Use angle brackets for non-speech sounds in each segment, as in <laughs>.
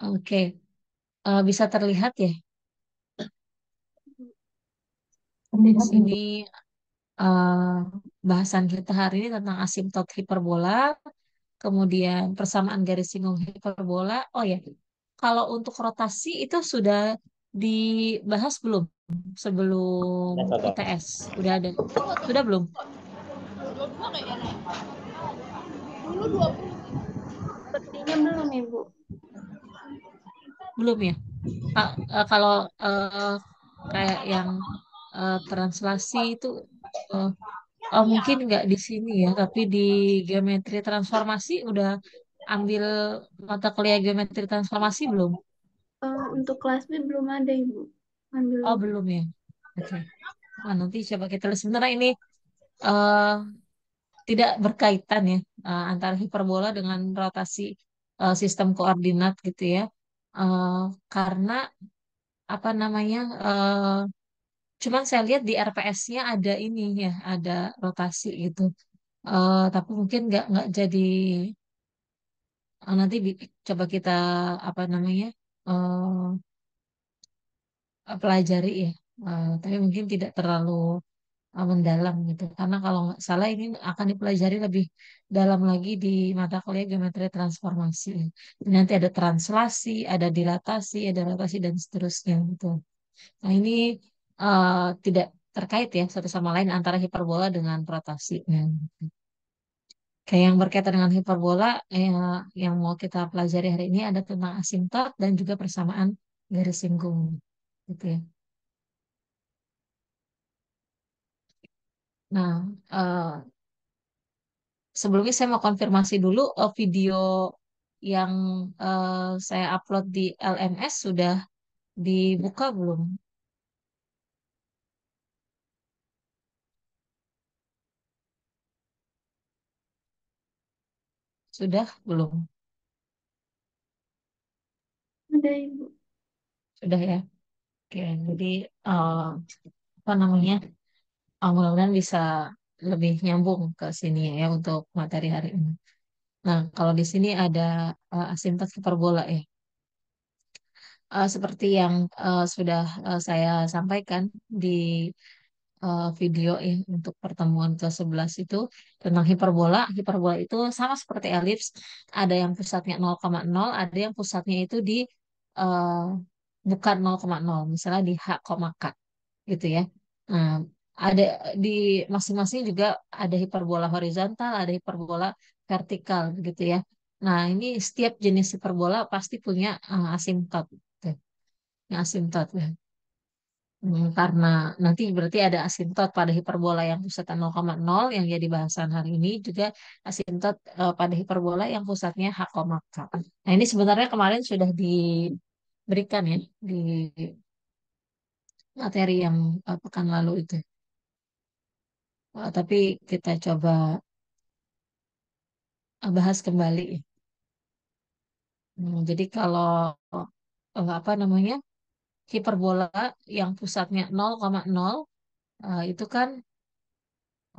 Oke, uh, bisa terlihat ya? Di kan sini uh, bahasan kita hari ini tentang asimtot hiperbola, kemudian persamaan garis singgung hiperbola. Oh ya, kalau untuk rotasi itu sudah dibahas belum sebelum Sudah, ITS? Udah ada? Sudah belum? 20. sepertinya belum, Ibu. Belum ya? Pak, uh, ah, kalau uh, kayak yang uh, translasi itu uh, oh, mungkin nggak di sini ya, tapi di geometri transformasi udah ambil mata kuliah geometri transformasi belum? Uh, untuk kelas B belum ada, Ibu. Ambil. Oh, belum ya. Oke. Okay. Nah, nanti coba kita lihat sebenarnya ini uh, tidak berkaitan ya uh, antara hiperbola dengan rotasi eh, sistem koordinat gitu ya eh, karena apa namanya uh, cuman saya lihat di RPS-nya ada ini ya ada rotasi gitu tapi mungkin nggak nggak jadi nanti coba kita apa namanya pelajari ya tapi mungkin tidak terlalu mendalam gitu karena kalau nggak salah ini akan dipelajari lebih dalam lagi di mata kuliah geometri transformasi nanti ada translasi ada dilatasi ada rotasi dan seterusnya gitu nah ini uh, tidak terkait ya satu sama lain antara hiperbola dengan rotasi Kayak yang berkaitan dengan hiperbola eh, yang mau kita pelajari hari ini ada tentang asimtot dan juga persamaan garis singgung gitu ya. Nah, uh, sebelumnya saya mau konfirmasi dulu, uh, video yang, uh, saya upload di LMS sudah dibuka belum? Sudah belum? Ada Ibu. Sudah ya? Oke, jadi, uh, apa namanya Ah, mudah-mudahan bisa lebih nyambung ke sini ya, ya untuk materi hari ini. Nah, kalau di sini ada uh, eh, asimpat hiperbola ya. Uh, seperti yang uh, sudah uh, saya sampaikan di uh, video ya, untuk pertemuan ke-11 itu tentang hiperbola. Hiperbola itu sama seperti elips, ada yang pusatnya 0,0, ada yang pusatnya itu di uh, bukan 0,0, misalnya di H, K gitu ya. Nah, ada di masing-masing juga ada hiperbola horizontal, ada hiperbola vertikal gitu ya. Nah, ini setiap jenis hiperbola pasti punya uh, eh, asimtot. Gitu. asimtot. Ya. Hmm, karena nanti berarti ada asimtot pada hiperbola yang pusatnya 0,0 yang jadi bahasan hari ini juga asimtot uh, eh, pada hiperbola yang pusatnya h, k. Nah, ini sebenarnya kemarin sudah diberikan ya di materi yang eh, pekan lalu itu. Wah, tapi kita coba ah, bahas kembali. Hmm, jadi kalau eh, apa namanya hiperbola yang pusatnya 0,0 uh, eh, itu kan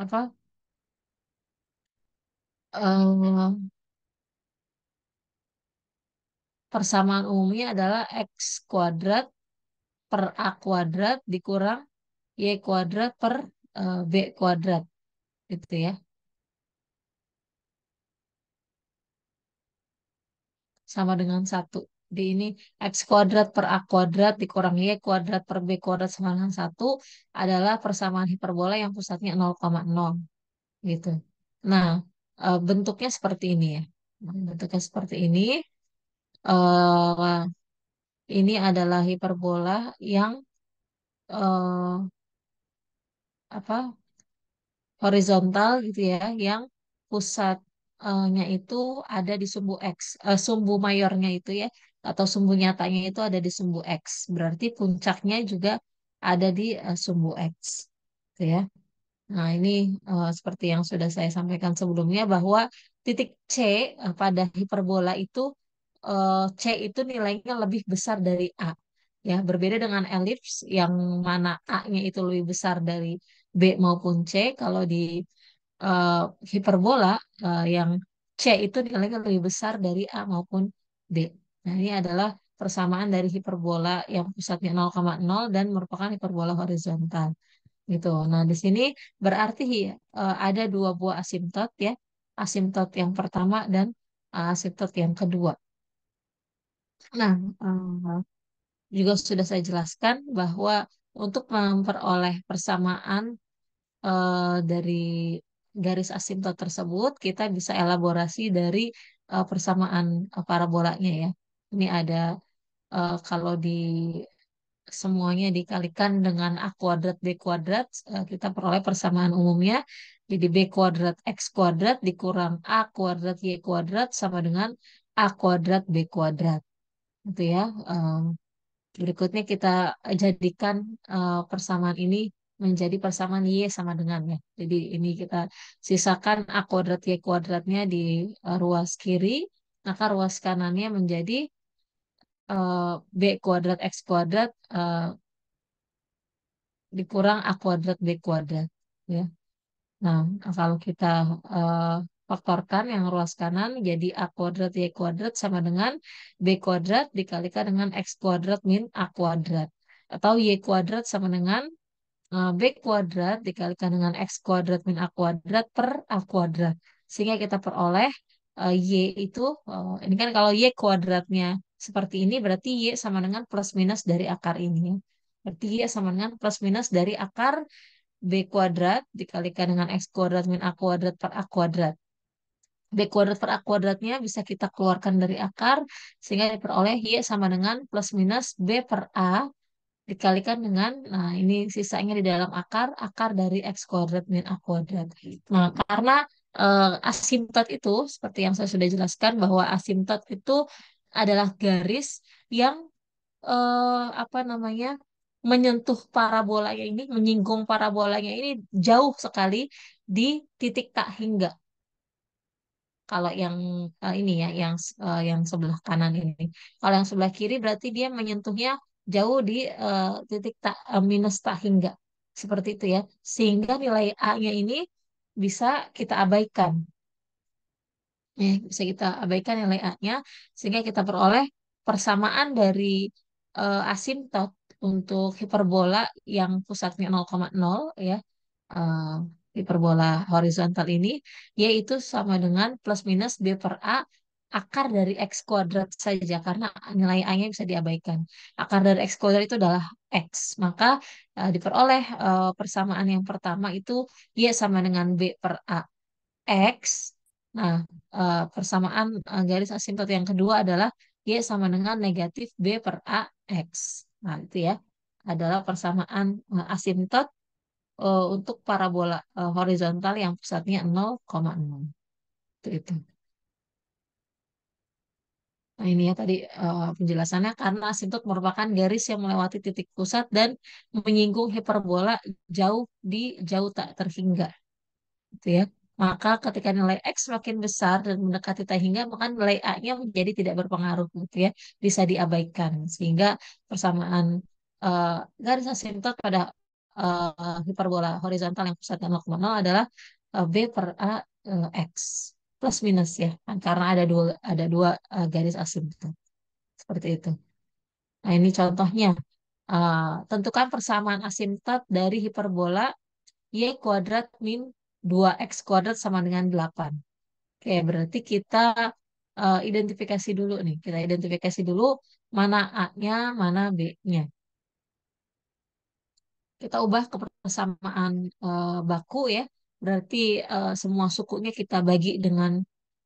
apa Uh, persamaan umumnya adalah x kuadrat per a kuadrat dikurang y kuadrat per B eh, kuadrat gitu ya. Sama dengan satu Di ini X kuadrat per A kuadrat dikurangi Y kuadrat per B kuadrat sama dengan satu adalah persamaan hiperbola yang pusatnya 0,0 gitu. Nah, eh, ya. nah, bentuknya seperti ini ya. Bentuknya seperti ini. ini adalah hiperbola yang eh, apa horizontal gitu ya yang pusatnya itu ada di sumbu X uh, sumbu mayornya itu ya atau sumbu nyatanya itu ada di sumbu X berarti puncaknya juga ada di uh, sumbu X gitu ya Nah, ini uh, seperti yang sudah saya sampaikan sebelumnya bahwa titik C pada hiperbola itu uh, C itu nilainya lebih besar dari A. Ya, berbeda dengan elips yang mana A-nya itu lebih besar dari B maupun C. Kalau di uh, hiperbola uh, yang C itu nilainya lebih besar dari A maupun B. Nah, ini adalah persamaan dari hiperbola yang pusatnya 0,0 dan merupakan hiperbola horizontal. Gitu. Nah, di sini berarti uh, ada dua buah asimtot ya. Asimtot yang pertama dan asimtot yang kedua. Nah, uh, juga sudah saya jelaskan bahwa untuk memperoleh persamaan uh, dari garis asimtot tersebut, kita bisa elaborasi dari uh, persamaan uh, parabolanya ya. Ini ada uh, kalau di semuanya dikalikan dengan A kuadrat B kuadrat, uh, kita peroleh persamaan umumnya. Jadi B kuadrat X kuadrat dikurang A kuadrat Y kuadrat sama dengan A kuadrat B kuadrat. Itu ya. Um, Berikutnya kita jadikan uh, persamaan ini menjadi persamaan Y sama dengan ya. Jadi ini kita sisakan A kuadrat Y kuadratnya di uh, ruas kiri, maka ruas kanannya menjadi uh, B kuadrat X kuadrat uh, dikurang A kuadrat B kuadrat. ya. Nah, kalau kita uh, faktorkan yang ruas kanan jadi A kuadrat Y kuadrat sama dengan B kuadrat dikalikan dengan X kuadrat min A kuadrat. Atau Y kuadrat sama dengan eh, B kuadrat dikalikan dengan X kuadrat min A kuadrat per A kuadrat. Sehingga kita peroleh eh, Y itu, eh, ini kan kalau Y kuadratnya seperti ini berarti Y sama dengan plus minus dari akar ini. Berarti Y sama dengan plus minus dari akar B kuadrat dikalikan dengan X kuadrat min A kuadrat per A kuadrat. B kuadrat per A kuadratnya bisa kita keluarkan dari akar, sehingga diperoleh Y sama dengan plus minus B per A dikalikan dengan, nah ini sisanya di dalam akar, akar dari X kuadrat min A kuadrat. Gitu. Nah, karena eh, asimtot itu, seperti yang saya sudah jelaskan, bahwa asimtot itu adalah garis yang eh, apa namanya menyentuh parabolanya ini, menyinggung parabolanya ini jauh sekali di titik tak hingga kalau yang uh, ini ya yang uh, yang sebelah kanan ini kalau yang sebelah kiri berarti dia menyentuhnya jauh di uh, titik tak uh, minus tak hingga seperti itu ya sehingga nilai a-nya ini bisa kita abaikan ya bisa kita abaikan nilai a-nya sehingga kita peroleh persamaan dari uh, asimtot untuk hiperbola yang pusatnya 0,0 ya uh, hiperbola horizontal ini, yaitu sama dengan plus minus B per A akar dari X kuadrat saja, karena nilai A-nya bisa diabaikan. Akar dari X kuadrat itu adalah X, maka uh, diperoleh uh, persamaan yang pertama itu Y sama dengan B per A X. Nah, uh, persamaan uh, garis asimptot yang kedua adalah Y sama dengan negatif B per A X. Nah, itu ya adalah persamaan asimptot uh, untuk parabola uh, horizontal yang pusatnya 0,6. Itu itu. Nah, ini ya tadi uh, penjelasannya karena asintot merupakan garis yang melewati titik pusat dan menyinggung hiperbola jauh di jauh tak terhingga. Gitu ya. Maka ketika nilai x makin besar dan mendekati tak hingga, maka nilai a-nya menjadi tidak berpengaruh gitu ya, bisa diabaikan sehingga persamaan uh, garis asintot pada uh, hiperbola horizontal yang pusat dan adalah uh, eh, b per a uh, x plus minus ya kan? karena ada dua ada dua uh, garis asimtot seperti itu. Nah ini contohnya uh, tentukan persamaan asimtot dari hiperbola y kuadrat min 2x kuadrat sama dengan 8. Oke, berarti kita uh, identifikasi dulu nih. Kita identifikasi dulu mana A-nya, mana B-nya kita ubah kebersamaan uh, baku ya berarti uh, semua sukunya kita bagi dengan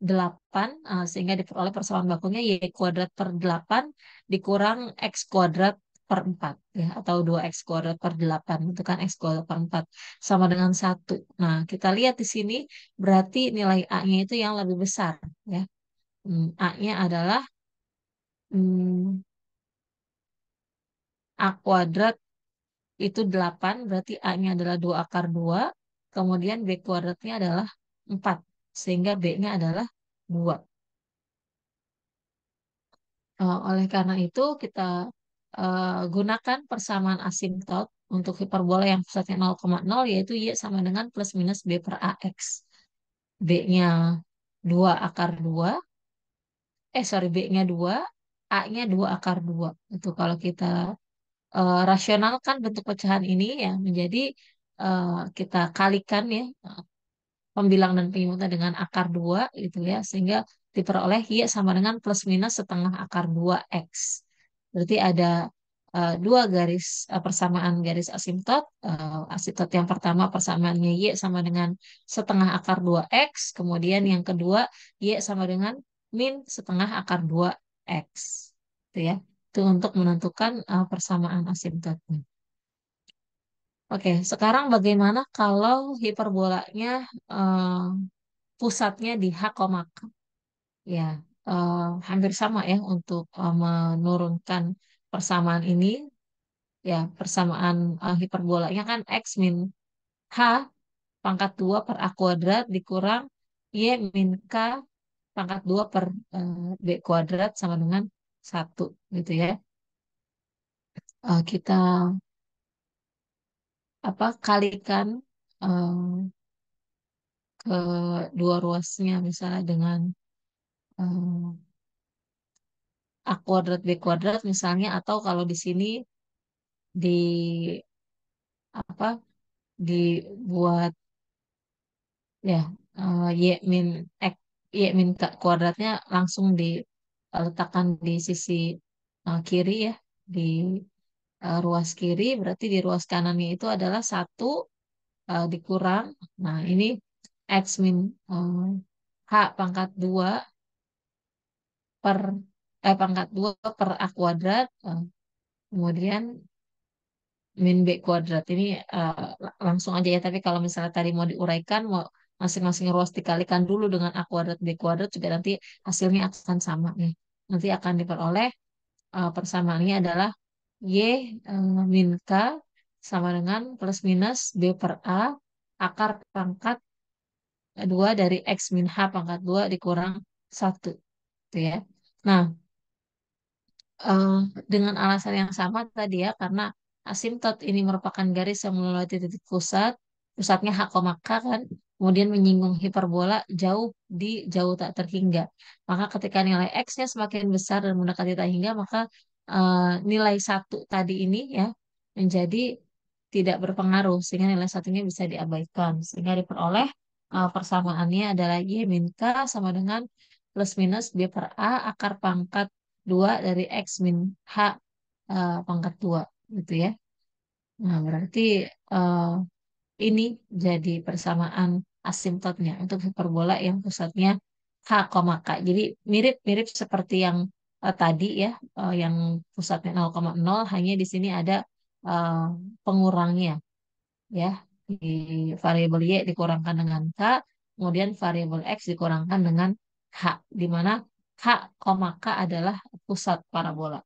8 uh, eh, sehingga diperoleh persamaan bakunya y kuadrat per 8 dikurang x kuadrat per 4 ya atau 2x kuadrat per 8 itu kan x kuadrat per 4 sama dengan 1. Nah, kita lihat di sini berarti nilai a-nya itu yang lebih besar ya. Hmm, a-nya adalah hmm, a kuadrat itu 8, berarti A-nya adalah 2 akar 2, kemudian B kuadratnya adalah 4, sehingga B-nya adalah 2. Uh, eh, oleh karena itu, kita uh, gunakan persamaan asimptot untuk hiperbola yang pusatnya 0,0, yaitu Y sama dengan plus minus B per AX. B-nya 2 akar 2, eh sorry, B-nya 2, A-nya 2 akar 2. Itu kalau kita uh, eh, rasionalkan bentuk pecahan ini ya menjadi uh, kita kalikan ya pembilang dan penyebutan dengan akar 2 gitu ya sehingga diperoleh y sama dengan plus minus setengah akar 2x. Berarti ada uh, dua garis uh, persamaan garis asimtot Uh, asimtot yang pertama persamaannya y sama dengan setengah akar 2x, kemudian yang kedua y sama dengan min setengah akar 2x. Gitu ya itu untuk menentukan uh, persamaan asimptotnya. Oke, sekarang bagaimana kalau hiperbolanya uh, pusatnya di H, ya uh, hampir sama ya untuk uh, menurunkan persamaan ini. Ya, persamaan uh, hiperbolanya kan x min h pangkat 2 per A kuadrat dikurang Y min K pangkat 2 per uh, B kuadrat sama dengan 1 gitu ya uh, kita apa kalikan um, ke dua ruasnya misalnya dengan um, a kuadrat b kuadrat misalnya atau kalau di sini di apa dibuat ya uh, y min x y min kuadratnya langsung diletakkan di sisi uh, kiri ya di uh, ruas kiri berarti di ruas kanannya itu adalah satu uh, dikurang nah ini x min uh, h pangkat dua per eh pangkat 2 per a kuadrat uh, kemudian min b kuadrat ini uh, langsung aja ya tapi kalau misalnya tadi mau diuraikan mau masing-masing ruas dikalikan dulu dengan a kuadrat b kuadrat juga nanti hasilnya akan sama nih nanti akan diperoleh uh, persamaannya adalah Y uh, min K sama dengan plus minus B per A akar pangkat 2 dari X min H pangkat 2 dikurang 1. Gitu ya. Nah, uh, dengan alasan yang sama tadi ya, karena asimtot ini merupakan garis yang melalui titik pusat, pusatnya H, K kan, kemudian menyinggung hiperbola jauh di jauh tak terhingga. Maka ketika nilai X-nya semakin besar dan mendekati tak hingga, maka uh, nilai satu tadi ini ya menjadi tidak berpengaruh sehingga nilai satunya bisa diabaikan sehingga diperoleh uh, persamaannya adalah y min k sama dengan plus minus b per a akar pangkat 2 dari x min h uh, pangkat 2 gitu ya. Nah, berarti uh, ini jadi persamaan asimptotnya untuk hiperbola yang pusatnya H, K. Jadi mirip-mirip seperti yang uh, tadi ya, uh, yang pusatnya 0,0 hanya di sini ada uh, pengurangnya. Ya, di variabel Y dikurangkan dengan K, kemudian variabel X dikurangkan dengan H, di mana H, K adalah pusat parabola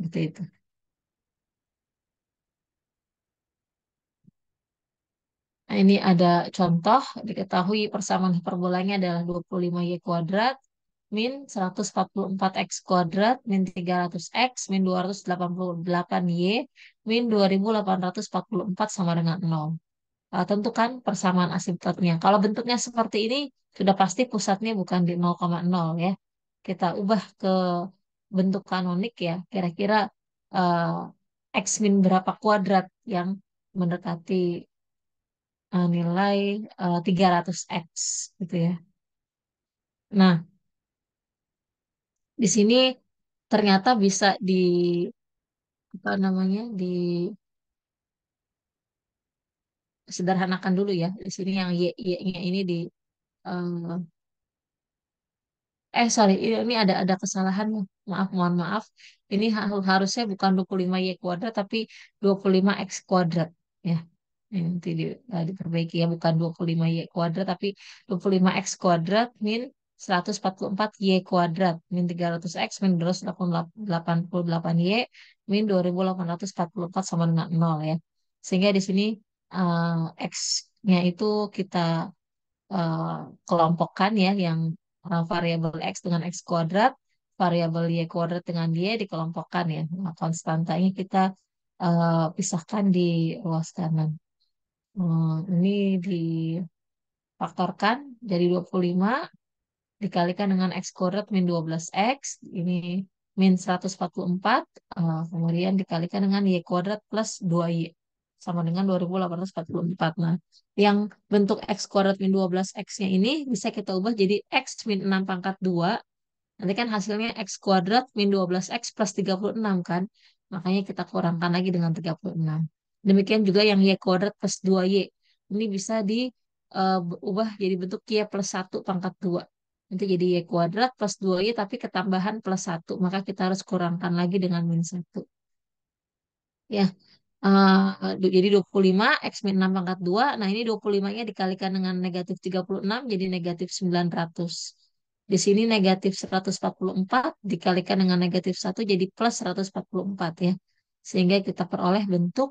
Gitu itu. Nah, ini ada contoh diketahui persamaan hiperbolanya adalah 25y kuadrat min 144x kuadrat min 300x min 288y min 2844 sama dengan 0. Nah, tentukan persamaan asimptotnya. Kalau bentuknya seperti ini, sudah pasti pusatnya bukan di 0,0 ya. Kita ubah ke bentuk kanonik ya, kira-kira uh, X min berapa kuadrat yang mendekati uh, nilai uh, eh, 300x gitu ya. Nah, di sini ternyata bisa di apa namanya di sederhanakan dulu ya. Di sini yang y y-nya ini di eh, eh sorry ini ada ada kesalahan maaf mohon maaf ini harusnya bukan 25 y kuadrat tapi 25 x kuadrat ya ini di, uh, diperbaiki ya bukan 25 y kuadrat tapi 25 x kuadrat min 144 y kuadrat min 300 x min 288 y min 2844 sama dengan 0 ya. Sehingga di sini uh, x-nya itu kita uh, kelompokkan ya yang uh, variabel x dengan x kuadrat, variabel y kuadrat dengan y dikelompokkan ya. Nah, konstantanya kita uh, pisahkan di ruas kanan. Hmm, ini difaktorkan jadi 25, dikalikan dengan X kuadrat min 12X, ini min 144, empat eh, kemudian dikalikan dengan Y kuadrat plus 2Y, sama dengan 2844. Nah, yang bentuk X kuadrat min 12X-nya ini bisa kita ubah jadi X min 6 pangkat 2, nanti kan hasilnya X kuadrat min 12X plus 36 kan, makanya kita kurangkan lagi dengan 36. Demikian juga yang Y kuadrat plus 2Y. Ini bisa diubah eh, uh, jadi bentuk Y plus 1 pangkat 2. Nanti jadi Y kuadrat plus 2Y tapi ketambahan plus 1. Maka kita harus kurangkan lagi dengan min 1. Ya, uh, jadi 25, X min 6 pangkat 2. Nah, ini 25-nya dikalikan dengan negatif 36 jadi negatif 900. Di sini negatif 144 dikalikan dengan negatif 1 jadi plus 144 ya. Sehingga kita peroleh bentuk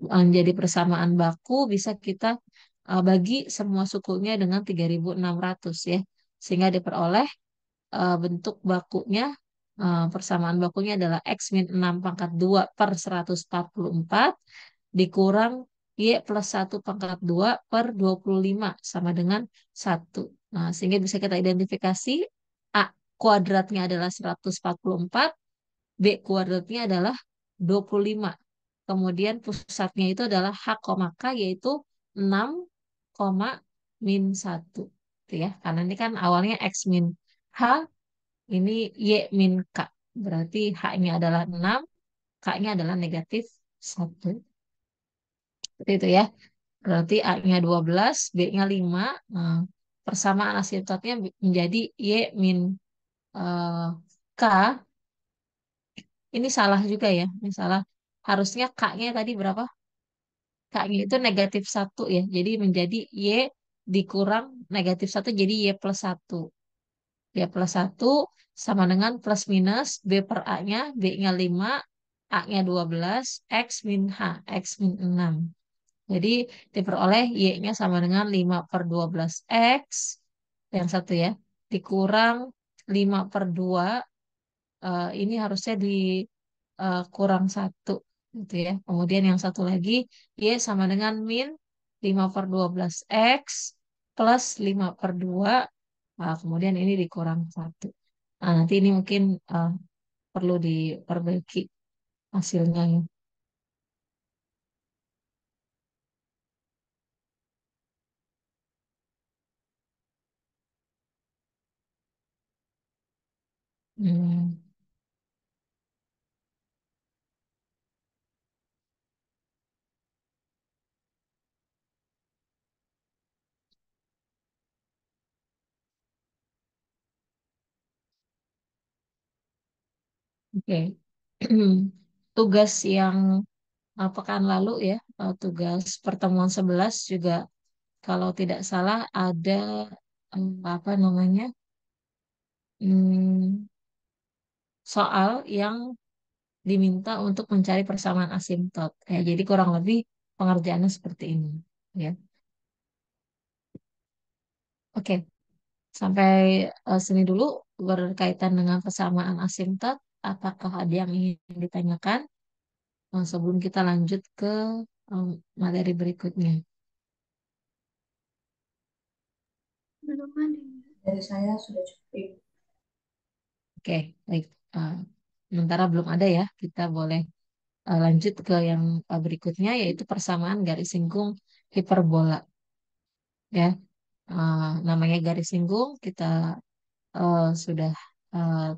menjadi eh, persamaan baku bisa kita uh, bagi semua sukunya dengan 3.600 ya sehingga diperoleh uh, bentuk bakunya uh, persamaan bakunya adalah x min 6 pangkat 2 per 144 dikurang y plus 1 pangkat 2 per 25 sama dengan 1 nah, sehingga bisa kita identifikasi a kuadratnya adalah 144 b kuadratnya adalah 25 Kemudian pusatnya itu adalah H, K yaitu 6, min 1. Gitu ya. Karena ini kan awalnya X min H, ini Y min K. Berarti H-nya adalah 6, K-nya adalah negatif 1. Seperti itu ya. Berarti A-nya 12, B-nya 5. Nah, persamaan asimptotnya menjadi Y min uh, K. Ini salah juga ya. Ini salah harusnya K-nya tadi berapa? K-nya itu negatif satu ya. Jadi menjadi Y dikurang negatif satu jadi Y plus satu Y plus satu sama dengan plus minus B per A-nya, B-nya lima A-nya dua belas X min H, X min enam Jadi diperoleh Y-nya sama dengan lima per dua belas X, yang satu ya, dikurang lima per dua uh, ini harusnya di uh, kurang satu gitu ya. Kemudian yang satu lagi, Y sama dengan min 5 per 12X plus 5 per 2, nah, kemudian ini dikurang 1. Nah, nanti ini mungkin uh, perlu diperbaiki hasilnya. Ya. Hmm. Oke. <clears throat> Tugas yang pekan lalu ya, eh, tugas pertemuan 11 juga kalau tidak salah ada eh, apa namanya? Hmm, soal yang diminta untuk mencari persamaan asimtot. Ya, jadi kurang lebih pengerjaannya seperti ini, ya. Oke. Sampai eh, sini dulu berkaitan dengan persamaan asimtot apakah ada yang ingin ditanyakan nah, sebelum kita lanjut ke materi berikutnya? Belum ada. Dari saya sudah cukup. Oke, okay, baik. Eh, sementara belum ada ya, kita boleh eh, lanjut ke yang eh, berikutnya yaitu persamaan garis singgung hiperbola. Ya, namanya garis singgung kita sudah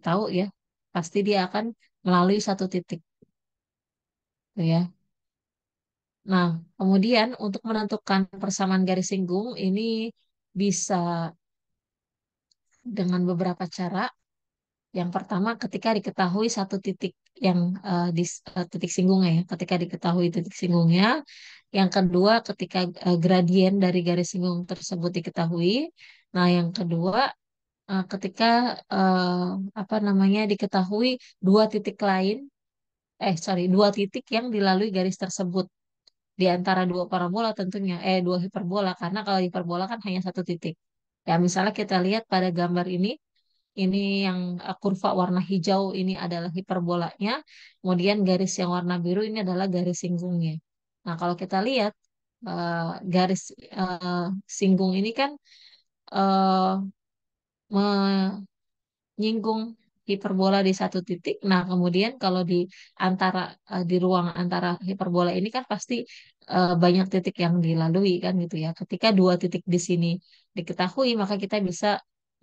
tahu ya pasti dia akan melalui satu titik. Gitu ya. Nah, kemudian untuk menentukan persamaan garis singgung ini bisa dengan beberapa cara. Yang pertama, ketika diketahui satu titik yang uh, eh, di, uh, eh, titik singgungnya, ya. ketika diketahui titik singgungnya. Yang kedua, ketika uh, gradien dari garis singgung tersebut diketahui. Nah, yang kedua, Eh, ketika, uh, apa namanya, diketahui dua titik lain eh, sorry dua titik yang dilalui garis tersebut, di antara dua parabola tentunya, eh, dua hiperbola karena kalau hiperbola kan hanya satu titik. Ya misalnya kita lihat pada gambar ini, ini yang, eh, kurva warna hijau ini adalah hiperbolanya, kemudian garis yang warna biru ini adalah garis singgungnya. Nah kalau kita lihat, uh, garis, uh, singgung ini kan, uh, menyinggung hiperbola di satu titik. Nah, kemudian kalau di antara eh, di ruang antara hiperbola ini kan pasti eh, banyak titik yang dilalui kan gitu ya. Ketika dua titik di sini diketahui, maka kita bisa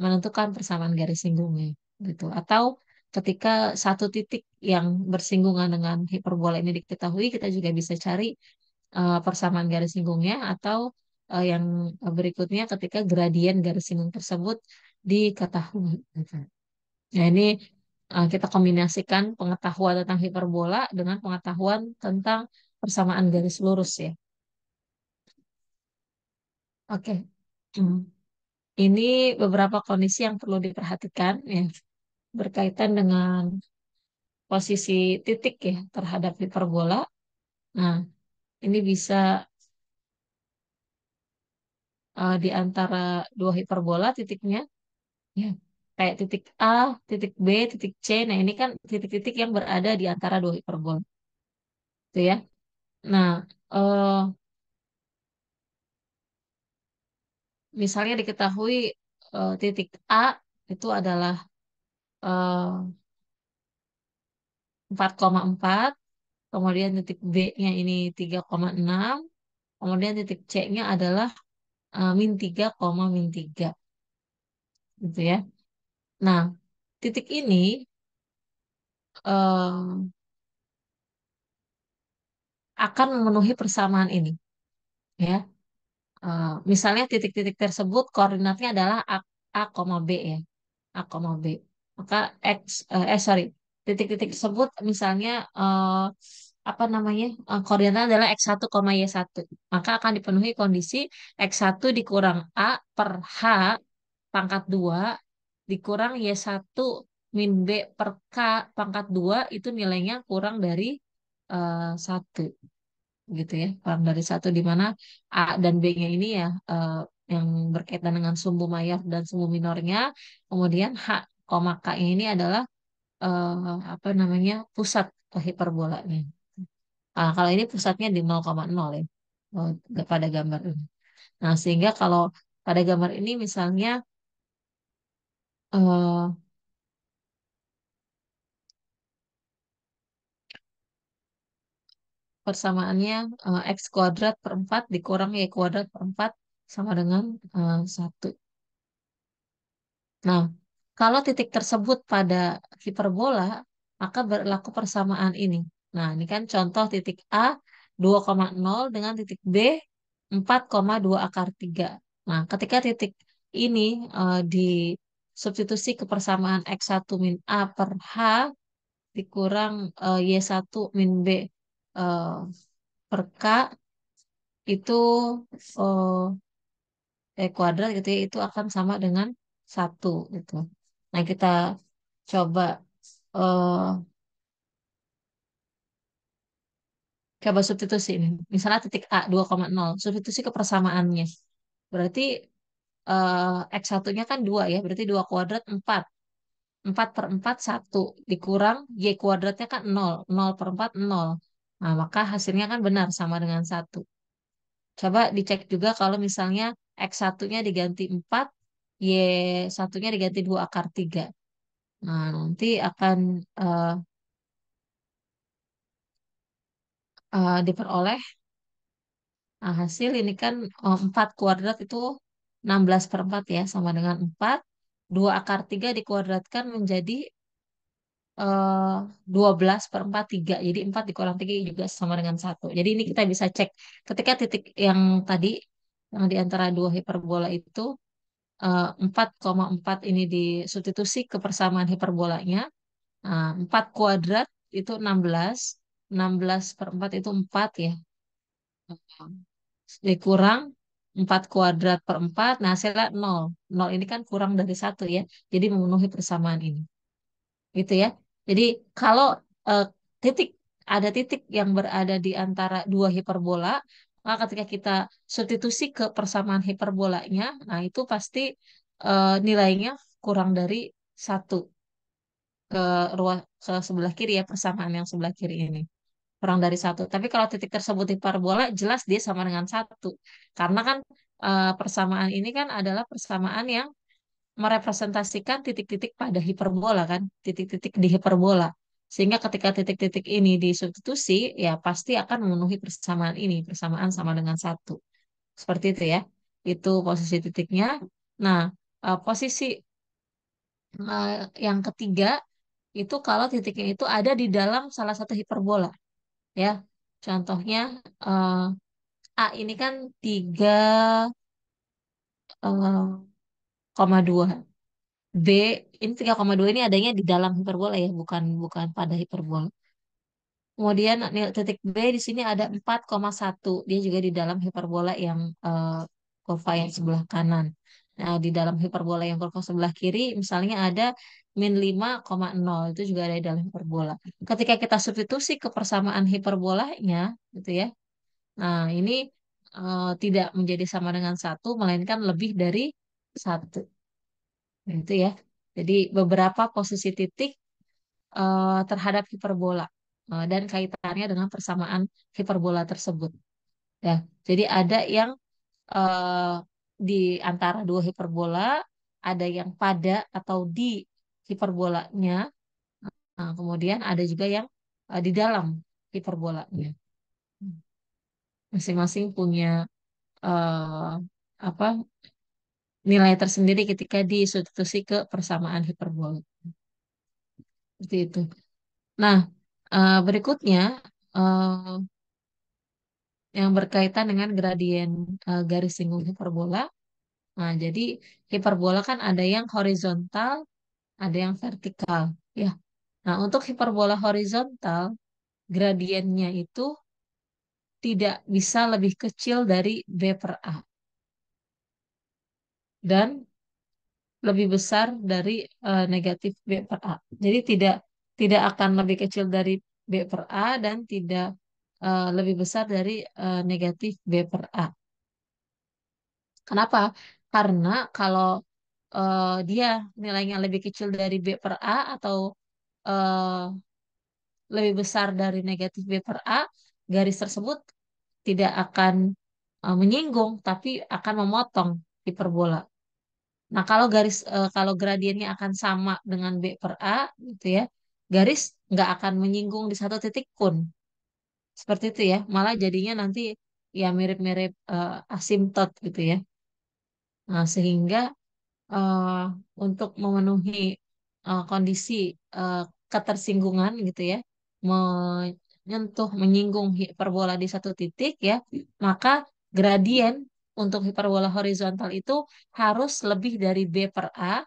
menentukan persamaan garis singgungnya gitu. Atau ketika satu titik yang bersinggungan dengan hiperbola ini diketahui, kita juga bisa cari eh, persamaan garis singgungnya atau yang berikutnya ketika gradien garis singgung tersebut diketahui. Gitu kan. Nah ini eh, kita kombinasikan pengetahuan tentang hiperbola dengan pengetahuan tentang persamaan garis lurus ya. Oke, hmm. ini beberapa kondisi yang perlu diperhatikan ya berkaitan dengan posisi titik ya terhadap hiperbola. Nah, ini bisa uh, di antara dua hiperbola titiknya Ya, kayak titik A, titik B, titik C. Nah, ini kan titik-titik yang berada di antara dua hiperbol. Itu ya. Nah, eh, misalnya diketahui eh, titik A itu adalah eh, 4,4, kemudian titik B-nya ini 3,6, kemudian titik C-nya adalah uh, min 3, min 3 gitu ya. Nah, titik ini eh, akan memenuhi persamaan ini, ya. Uh, misalnya titik-titik tersebut koordinatnya adalah a, a, b ya, a, b. Maka x, eh, eh sorry, titik-titik tersebut misalnya uh, apa namanya koordinatnya adalah X1, Y1. Maka akan dipenuhi kondisi X1 dikurang A per H pangkat 2 dikurang Y1 min B per K pangkat 2 itu nilainya kurang dari eh, satu 1. gitu ya kurang dari satu di mana A dan B-nya ini ya uh, yang berkaitan dengan sumbu mayor dan sumbu minornya kemudian H, k ini adalah uh, apa namanya pusat hiperbolanya nah, kalau ini pusatnya di 0,0 ya pada gambar ini nah sehingga kalau pada gambar ini misalnya Persamaannya, uh, x kuadrat per 4 dikurang y kuadrat per 4 sama dengan, uh, 1. Nah, kalau titik tersebut pada hiperbola, maka berlaku persamaan ini. Nah, ini kan contoh titik A 2,0 dengan titik B 4,2 akar 3. Nah, ketika titik ini, uh, di substitusi kepersamaan X1 min A per H dikurang uh, eh, Y1 min B uh, per K itu uh, eh kuadrat gitu ya, itu akan sama dengan satu gitu. Nah kita coba uh, coba substitusi ini. Misalnya titik A 2,0, substitusi kepersamaannya. Berarti uh, x satunya kan dua ya, berarti dua kuadrat empat empat per empat satu dikurang Y kuadratnya kan nol nol per empat nol Nah, maka hasilnya kan benar sama dengan satu Coba dicek juga kalau misalnya X1-nya diganti empat Y1-nya diganti dua akar tiga Nah, nanti akan uh, uh, diperoleh nah, hasil ini kan empat 4 kuadrat itu 16 per 4 ya, sama dengan 4. 2 akar 3 dikuadratkan menjadi eh, 12 per 4, 3. Jadi 4 dikurang 3 juga sama dengan 1. Jadi ini kita bisa cek ketika titik yang tadi, yang di antara dua hiperbola itu, 4,4 eh, ini disubstitusi ke persamaan hiperbolanya. 4 nah, kuadrat itu 16. 16 per 4 itu 4 ya. Nah, dikurang 4 kuadrat per 4, nah hasilnya 0. 0 ini kan kurang dari satu ya, jadi memenuhi persamaan ini. Gitu ya. Jadi kalau eh, titik ada titik yang berada di antara dua hiperbola, maka ketika kita substitusi ke persamaan hiperbolanya, nah itu pasti eh, nilainya kurang dari satu ke ruas ke sebelah kiri ya persamaan yang sebelah kiri ini kurang dari satu. Tapi kalau titik tersebut di parabola, jelas dia sama dengan satu. Karena kan eh, persamaan ini kan adalah persamaan yang merepresentasikan titik-titik pada hiperbola kan, titik-titik di hiperbola. Sehingga ketika titik-titik ini disubstitusi, ya pasti akan memenuhi persamaan ini, persamaan sama dengan satu. Seperti itu ya, itu posisi titiknya. Nah, uh, posisi uh, yang ketiga itu kalau titiknya itu ada di dalam salah satu hiperbola ya. Contohnya uh, A ini kan eh, koma dua B ini tiga dua ini adanya di dalam hiperbola ya, bukan bukan pada hiperbola. Kemudian eh, nilai titik B di sini ada empat satu Dia juga di dalam hiperbola yang eh, kurva yang sebelah kanan. Nah, di dalam hiperbola yang kurva sebelah kiri misalnya ada min 5,0 itu juga ada di dalam hiperbola. Ketika kita substitusi ke persamaan hiperbolanya, gitu ya. Nah, ini e, tidak menjadi sama dengan satu, melainkan lebih dari satu. Nah, itu ya. Jadi beberapa posisi titik e, terhadap hiperbola e, dan kaitannya dengan persamaan hiperbola tersebut. Ya, jadi ada yang e, di antara dua hiperbola, ada yang pada atau di hiperbolanya. Nah, kemudian ada juga yang uh, di dalam hiperbolanya. Masing-masing punya uh, apa nilai tersendiri ketika disubstitusi ke persamaan hiperbola. Seperti itu. Nah, uh, berikutnya uh, yang berkaitan dengan gradien uh, garis singgung hiperbola. Nah, jadi hiperbola kan ada yang horizontal, ada yang vertikal. Ya. Nah, untuk hiperbola horizontal, gradiennya itu tidak bisa lebih kecil dari B per A. Dan lebih besar dari uh, negatif B per A. Jadi tidak tidak akan lebih kecil dari B per A dan tidak uh, lebih besar dari uh, negatif B per A. Kenapa? Karena kalau uh, dia nilainya lebih kecil dari B per A atau uh, lebih besar dari negatif B per A, garis tersebut tidak akan uh, menyinggung, tapi akan memotong hiperbola. Nah, kalau garis uh, kalau gradiennya akan sama dengan B per A, gitu ya, garis nggak akan menyinggung di satu titik pun. Seperti itu ya, malah jadinya nanti ya mirip-mirip uh, asimtot gitu ya. Nah, sehingga Eh, untuk memenuhi uh, kondisi uh, ketersinggungan gitu ya, menyentuh, menyinggung hiperbola di satu titik ya, maka gradien untuk hiperbola horizontal itu harus lebih dari B per A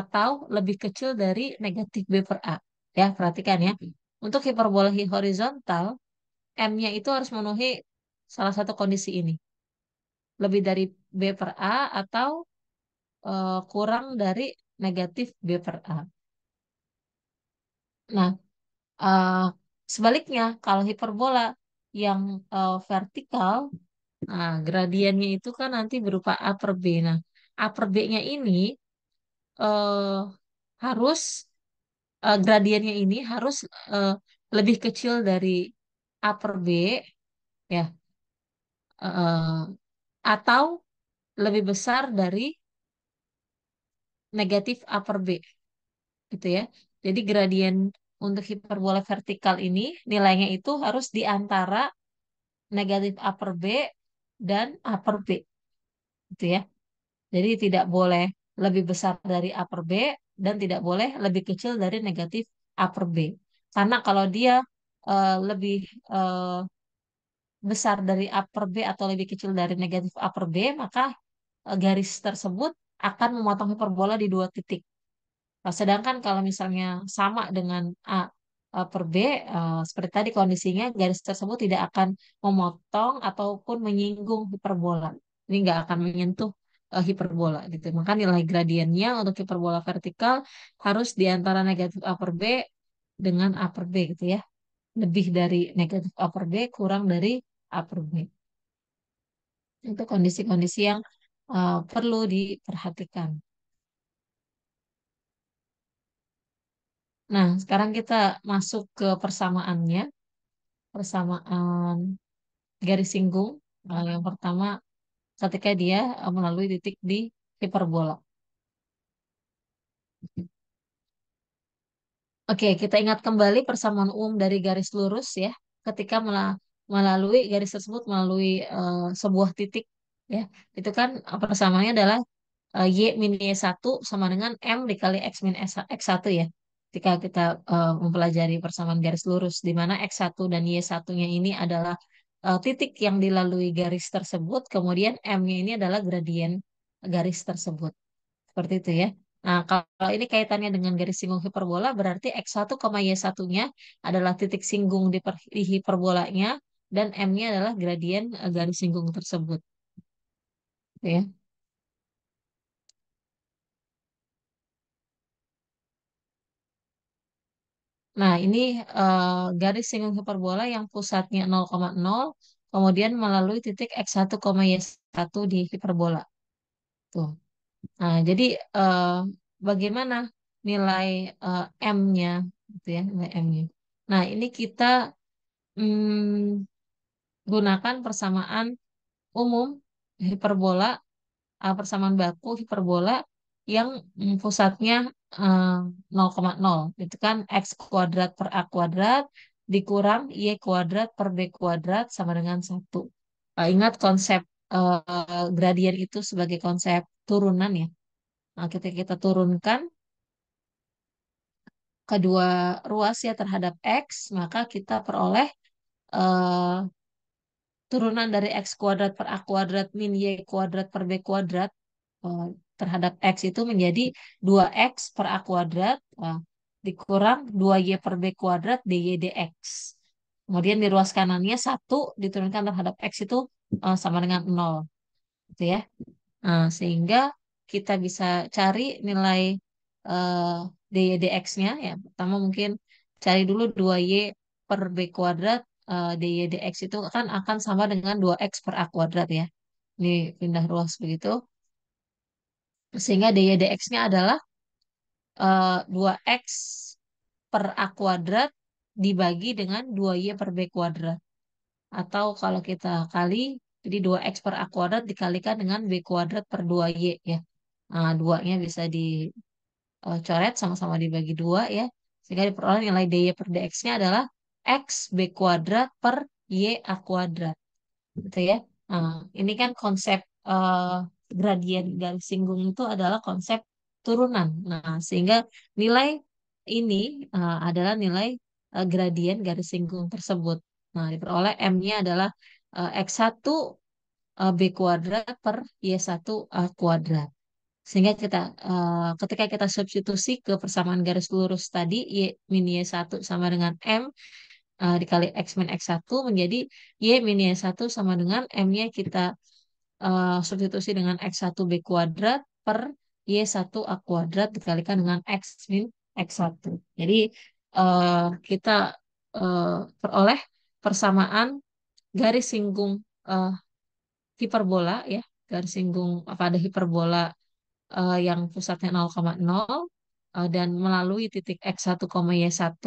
atau lebih kecil dari negatif B per A. Ya, perhatikan ya. Untuk hiperbola horizontal, M-nya itu harus memenuhi salah satu kondisi ini. Lebih dari B per A atau Eh, kurang dari negatif B per A. Nah, eh, sebaliknya kalau hiperbola yang eh, vertikal, nah, gradiennya itu kan nanti berupa A per B. Nah, A per B-nya ini harus, gradiennya ini harus lebih kecil dari A per B, ya, atau lebih besar dari negatif A per B. Gitu ya. Jadi gradien untuk hiperbola vertikal ini nilainya itu harus di antara negatif A per B dan A per B. Gitu ya. Jadi tidak boleh lebih besar dari A per B dan tidak boleh lebih kecil dari negatif A per B. Karena kalau dia uh, lebih uh, besar dari A per B atau lebih kecil dari negatif A per B, maka eh, garis tersebut akan memotong hiperbola di dua titik. Nah, sedangkan kalau misalnya sama dengan A per B, eh, seperti tadi kondisinya garis tersebut tidak akan memotong ataupun menyinggung hiperbola. Ini nggak akan menyentuh eh, hiperbola gitu. Maka nilai gradiennya untuk hiperbola vertikal harus di antara negatif A per B dengan A per B gitu ya. Lebih dari negatif A per B kurang dari A per B. Itu kondisi-kondisi yang Eh, perlu diperhatikan. Nah, sekarang kita masuk ke persamaannya. Persamaan garis singgung. Eh, yang pertama, ketika dia melalui titik di hiperbola. Oke, kita ingat kembali persamaan umum dari garis lurus ya. Ketika melalui garis tersebut melalui uh, sebuah titik ya itu kan eh, persamaannya adalah uh, y min y 1 sama dengan m dikali x min x 1 ya ketika kita uh, mempelajari persamaan garis lurus di mana x 1 dan y 1 nya ini adalah uh, titik yang dilalui garis tersebut kemudian m nya ini adalah gradien garis tersebut seperti itu ya Nah, kalau ini kaitannya dengan garis singgung hiperbola, berarti X1, Y1-nya adalah titik singgung di, per, di hiperbolanya, dan M-nya adalah gradien garis singgung tersebut ya. Nah, ini uh, garis singgung hiperbola yang pusatnya 0,0, kemudian melalui titik X1, Y1 di hiperbola. Tuh. Nah, jadi eh, bagaimana nilai uh, M-nya, gitu ya, nilai M-nya. Nah, ini kita mm, gunakan persamaan umum hiperbola uh, persamaan baku hiperbola yang mm, pusatnya uh, eh, 0,0 itu kan x kuadrat per a kuadrat dikurang y kuadrat per b kuadrat sama dengan satu uh, ingat konsep uh, gradien itu sebagai konsep turunan ya nah, ketika kita turunkan kedua ruas ya terhadap x maka kita peroleh uh, turunan dari x kuadrat per a kuadrat min y kuadrat per b kuadrat uh, terhadap x itu menjadi 2x per a kuadrat uh, dikurang 2y per b kuadrat dy dx. Kemudian di ruas kanannya 1 diturunkan terhadap x itu uh, sama dengan 0. Gitu ya. Nah, sehingga kita bisa cari nilai uh, dy dx-nya ya. Pertama mungkin cari dulu 2y per b kuadrat uh, eh, dy dx itu kan akan sama dengan 2x per a kuadrat ya. Ini pindah ruas begitu. Sehingga dy dx-nya adalah uh, eh, 2x per a kuadrat dibagi dengan 2y per b kuadrat. Atau kalau kita kali, jadi 2x per a kuadrat dikalikan dengan b kuadrat per 2y ya. Nah, 2-nya bisa dicoret eh, sama-sama dibagi 2 ya. Sehingga diperoleh nilai dy per dx-nya adalah X B kuadrat per Y A kuadrat. Gitu ya. Nah, ini kan konsep uh, gradien garis singgung itu adalah konsep turunan. Nah, sehingga nilai ini uh, adalah nilai uh, gradien garis singgung tersebut. Nah, diperoleh M-nya adalah uh, X1 uh, B kuadrat per Y1 A kuadrat. Sehingga kita uh, ketika kita substitusi ke persamaan garis lurus tadi, Y min Y1 sama dengan M, uh, dikali X min X1 menjadi Y min Y1 sama dengan M-nya kita uh, substitusi dengan X1B kuadrat per Y1 A kuadrat dikalikan dengan X min X1. Jadi uh, kita uh, peroleh persamaan garis singgung uh, hiperbola ya garis singgung pada hiperbola uh, yang pusatnya 0,0 uh, dan melalui titik X1, Y1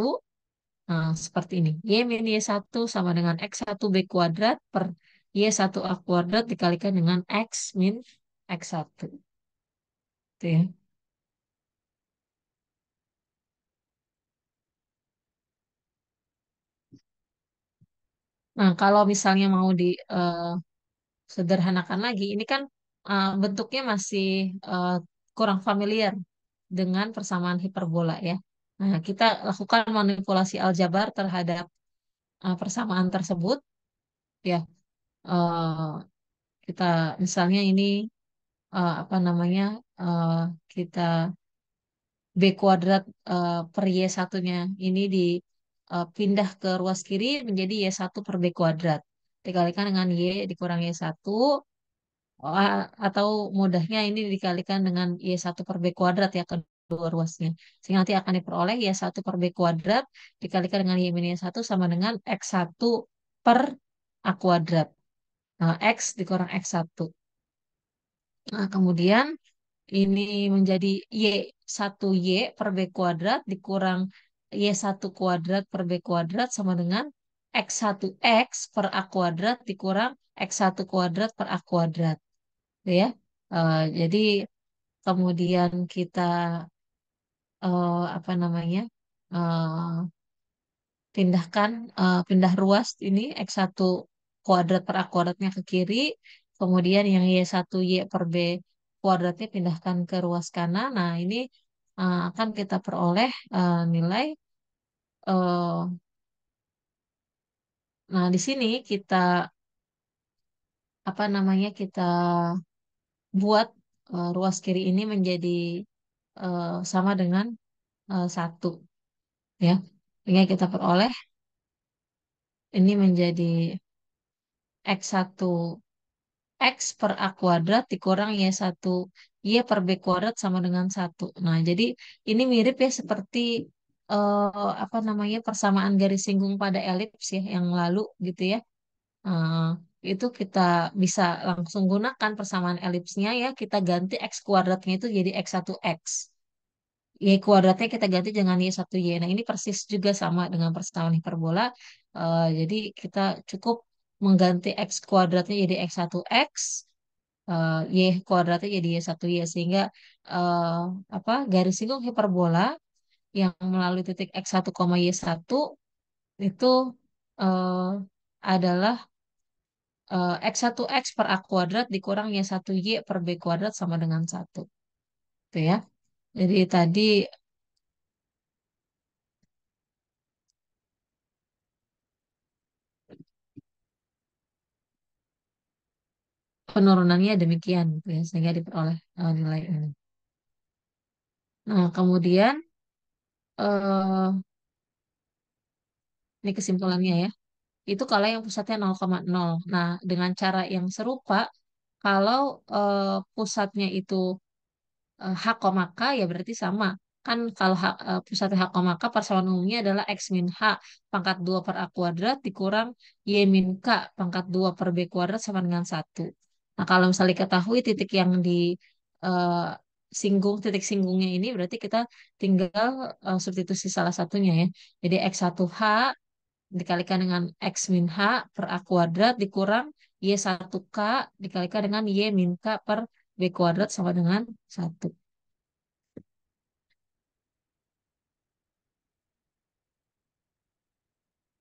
uh, seperti ini. Y min Y1 sama dengan X1B kuadrat per Y1A kuadrat dikalikan dengan X min X1. Itu ya. Nah, kalau misalnya mau di uh, sederhanakan lagi, ini kan uh, bentuknya masih uh, kurang familiar dengan persamaan hiperbola ya. Nah, kita lakukan manipulasi aljabar terhadap uh, persamaan tersebut. Ya, uh, kita misalnya ini uh, apa namanya uh, kita b kuadrat uh, per y satunya ini dipindah ke ruas kiri menjadi y 1 per b kuadrat dikalikan dengan y dikurang y 1 atau mudahnya ini dikalikan dengan Y1 per B kuadrat ya, dua ruasnya. Sehingga nanti akan diperoleh Y1 per B kuadrat dikalikan dengan Y minus 1 sama dengan X1 per A kuadrat. Nah, X dikurang X1. Nah, kemudian ini menjadi Y1Y per B kuadrat dikurang Y1 kuadrat per B kuadrat sama dengan X1X per A kuadrat dikurang X1 kuadrat per A kuadrat. Gitu ya. Uh, jadi kemudian kita uh, apa namanya uh, pindahkan uh, pindah ruas ini X1 kuadrat per A kuadratnya ke kiri kemudian yang Y1 Y per B kuadratnya pindahkan ke ruas kanan nah ini uh, akan kita peroleh uh, nilai uh, nah di sini kita apa namanya kita buat uh, ruas kiri ini menjadi Eh, sama dengan eh, satu uh, ya sehingga kita peroleh ini menjadi x1 x per a kuadrat dikurang y1 y per b kuadrat sama dengan satu nah jadi ini mirip ya seperti uh, apa namanya persamaan garis singgung pada elips ya yang lalu gitu ya uh, itu kita bisa langsung gunakan persamaan elipsnya ya kita ganti x kuadratnya itu jadi x1x. Y kuadratnya kita ganti dengan Y1Y. Nah ini persis juga sama dengan persamaan hiperbola. Uh, jadi kita cukup mengganti X kuadratnya jadi X1X, uh, eh, Y kuadratnya jadi Y1Y. Sehingga uh, apa garis singgung hiperbola yang melalui titik X1, Y1 itu uh, adalah eh, X1X per A kuadrat dikurang Y1Y per B kuadrat sama dengan 1. Gitu ya. Jadi tadi penurunannya demikian gitu ya, sehingga diperoleh uh, nilai ini. Nah, kemudian uh, ini kesimpulannya ya itu kalau yang pusatnya 0,0. Nah, dengan cara yang serupa, kalau uh, pusatnya itu uh, H, K, ya berarti sama. Kan kalau H, uh, pusatnya H, K, persoalan umumnya adalah X min H pangkat 2 per A kuadrat dikurang Y min K pangkat 2 per B kuadrat sama dengan 1. Nah, kalau misalnya diketahui titik yang di Uh, singgung titik singgungnya ini berarti kita tinggal uh, substitusi salah satunya ya. Jadi X1H dikalikan dengan X min H per A kuadrat dikurang Y1K dikalikan dengan Y min K per B kuadrat sama dengan satu.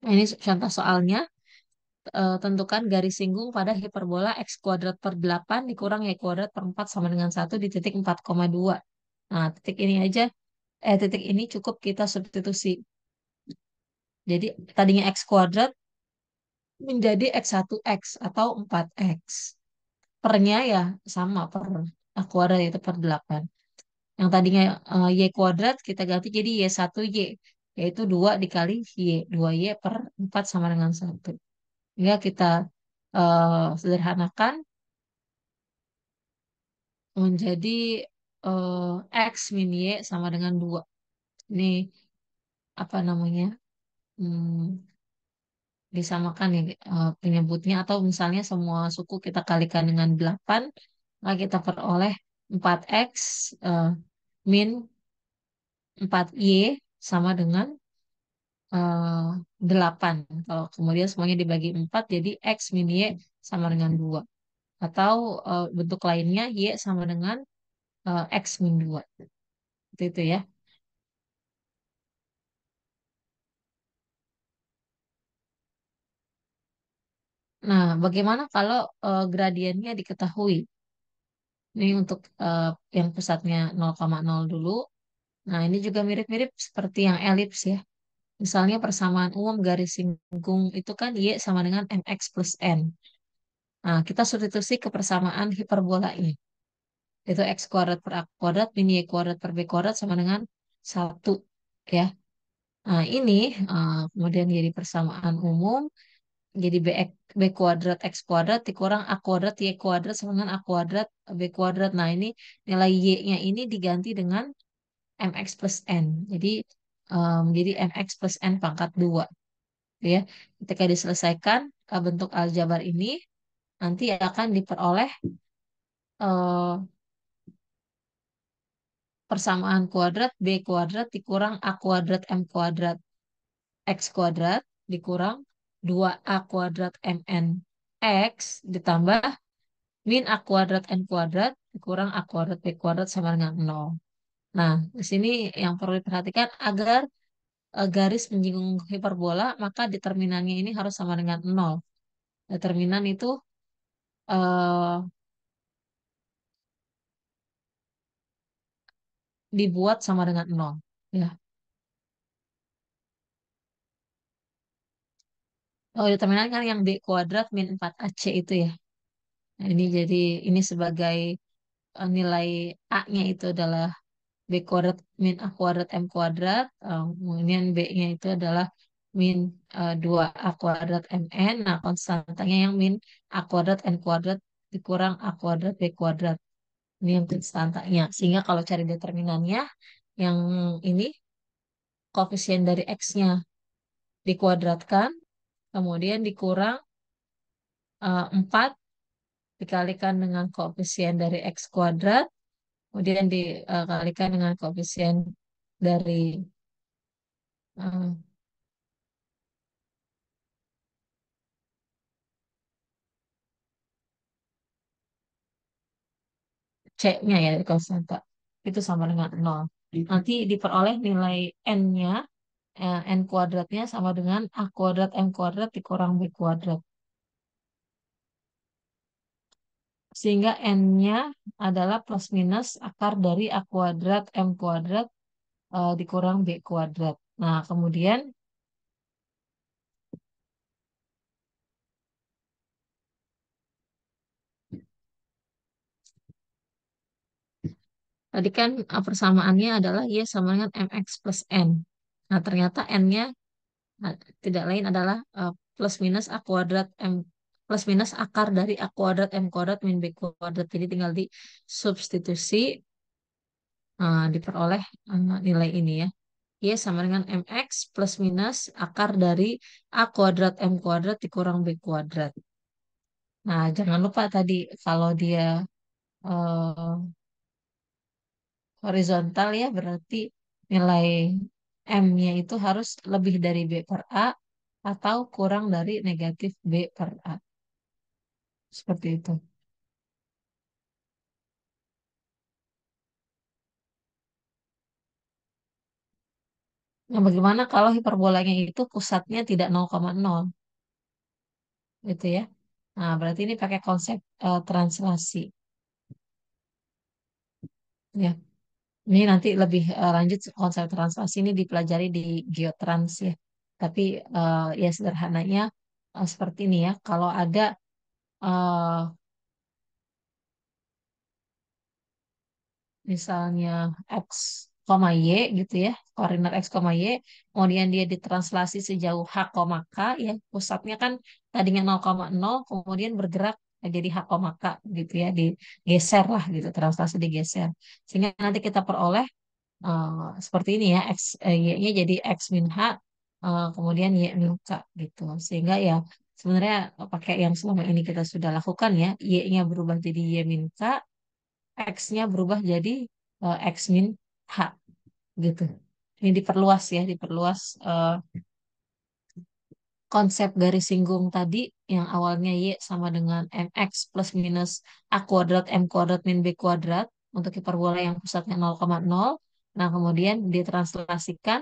Nah, ini contoh soalnya. E, tentukan garis singgung pada hiperbola X kuadrat per 8 dikurang Y kuadrat per 4 sama dengan 1 di titik 4,2. Nah, titik ini aja, eh titik ini cukup kita substitusi. Jadi tadinya X kuadrat menjadi X1X atau 4X. Pernya ya sama, per A kuadrat itu per 8. Yang tadinya uh, Y kuadrat kita ganti jadi Y1Y, yaitu 2 dikali Y. 2Y per 4 sama dengan 1. Ya, kita uh, sederhanakan menjadi uh, X min Y sama dengan 2. Ini apa namanya Hmm, disamakan ya penyebutnya atau misalnya semua suku kita kalikan dengan 8 maka kita peroleh 4x uh, eh, min 4y sama dengan uh, eh, 8 kalau kemudian semuanya dibagi 4 jadi x min y sama dengan 2 atau uh, bentuk lainnya y sama dengan uh, x min 2 itu, itu ya Nah, bagaimana kalau uh, gradiennya diketahui? Ini untuk uh, yang pusatnya 0,0 dulu. Nah, ini juga mirip-mirip seperti yang elips ya. Misalnya persamaan umum garis singgung itu kan Y sama dengan MX plus N. Nah, kita substitusi ke persamaan hiperbola ini. Itu X kuadrat per A kuadrat min Y kuadrat per B kuadrat sama dengan 1. Ya. Nah, ini uh, kemudian jadi persamaan umum jadi b b kuadrat x kuadrat dikurang a kuadrat y kuadrat sama dengan a kuadrat b kuadrat nah ini nilai y-nya ini diganti dengan mx plus n jadi um, jadi mx plus n pangkat 2 ya ketika diselesaikan eh, bentuk aljabar ini nanti akan diperoleh uh, persamaan kuadrat b kuadrat dikurang a kuadrat m kuadrat x kuadrat dikurang 2A kuadrat MN X ditambah min A kuadrat N kuadrat dikurang A kuadrat B kuadrat sama dengan 0. Nah, di sini yang perlu diperhatikan agar e, garis menyinggung hiperbola, maka determinannya ini harus sama dengan 0. Determinan itu uh, dibuat sama dengan 0. Ya, Oh, determinan kan yang B kuadrat min 4AC itu ya. Nah, ini jadi ini sebagai uh, nilai A-nya itu adalah B kuadrat min A kuadrat M kuadrat. Uh, kemudian B-nya itu adalah min uh, eh, 2A kuadrat MN. Nah, konstantanya yang min A kuadrat N kuadrat dikurang A kuadrat B kuadrat. Ini yang konstantanya. Sehingga kalau cari determinannya, yang ini koefisien dari X-nya dikuadratkan kemudian dikurang uh, eh, 4 dikalikan dengan koefisien dari x kuadrat, kemudian dikalikan dengan koefisien dari uh, C-nya ya dari konstanta. Itu sama dengan 0. Iya. Nanti diperoleh nilai N-nya Eh, n kuadratnya sama dengan a kuadrat m kuadrat dikurang b kuadrat. Sehingga n-nya adalah plus minus akar dari a kuadrat m kuadrat uh, dikurang b kuadrat. Nah, kemudian Tadi kan eh, persamaannya adalah Y sama dengan MX plus N. Nah, ternyata n-nya nah, tidak lain adalah uh, plus minus a kuadrat m plus minus akar dari a kuadrat m kuadrat min b kuadrat. Jadi tinggal di substitusi uh, diperoleh uh, nilai ini ya. Y sama dengan mx plus minus akar dari a kuadrat m kuadrat dikurang b kuadrat. Nah, jangan lupa tadi kalau dia uh, horizontal ya berarti nilai M-nya itu harus lebih dari B per A atau kurang dari negatif B per A. Seperti itu. Nah, bagaimana kalau hiperbolanya itu pusatnya tidak 0,0? Gitu ya. Nah, berarti ini pakai konsep uh, translasi. Ya. Ini nanti lebih eh, lanjut konsep translasi ini dipelajari di Geotrans ya. Tapi uh, ya sederhananya uh, seperti ini ya. Kalau ada misalnya X, Y gitu ya, koordinat X, Y, kemudian dia ditranslasi sejauh H, K, ya, pusatnya kan tadinya 0,0, kemudian bergerak jadi hak maka gitu ya digeser lah gitu translasi digeser sehingga nanti kita peroleh uh, seperti ini ya x eh, y-nya jadi x min h uh, kemudian y min k gitu sehingga ya sebenarnya pakai yang selama ini kita sudah lakukan ya y-nya berubah jadi y min k x-nya berubah jadi uh, x min h gitu ini diperluas ya diperluas uh, konsep garis singgung tadi yang awalnya Y sama dengan MX plus minus A kuadrat M kuadrat min B kuadrat untuk hiperbola yang pusatnya 0,0. Nah, kemudian ditranslasikan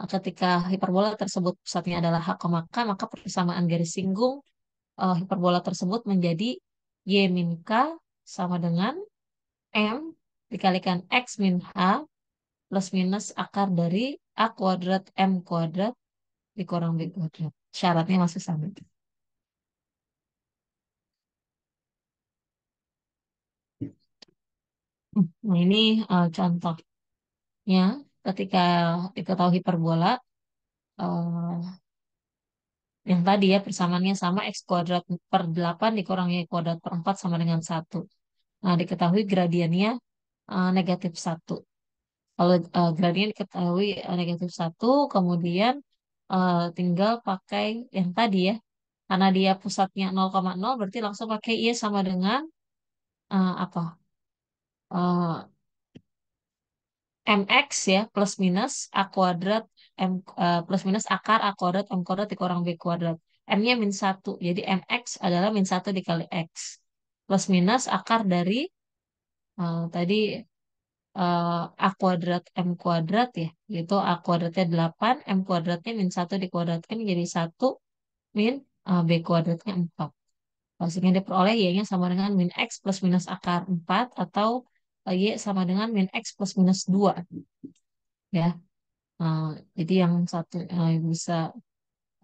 eh, ketika hiperbola tersebut pusatnya adalah H, K, maka persamaan garis singgung uh, hiperbola tersebut menjadi Y min K sama dengan M dikalikan X min H plus minus akar dari A kuadrat M kuadrat dikurang B kuadrat syaratnya masih sama. Hmm, nah, ini uh, contohnya ketika diketahui hiperbola uh, eh, yang tadi ya persamaannya sama x kuadrat per 8 dikurangi kuadrat per 4 sama dengan 1. Nah, diketahui gradiennya uh, negatif 1. Kalau uh, gradien diketahui uh, negatif 1, kemudian eh, tinggal pakai yang tadi ya. Karena dia pusatnya 0,0 berarti langsung pakai Y sama dengan uh, apa? Uh, eh, mx ya plus minus a kuadrat m uh, plus minus akar a kuadrat m kuadrat dikurang b kuadrat m-nya min satu jadi mx adalah min satu dikali x plus minus akar dari uh, tadi uh, A kuadrat M kuadrat ya. Gitu A kuadratnya 8, M kuadratnya min 1 dikuadratkan jadi 1 min uh, B kuadratnya 4. Kalau diperoleh Y-nya sama dengan min X plus minus akar 4 atau eh, Y sama dengan min X plus minus 2. Ya. Uh, jadi yang satu uh, bisa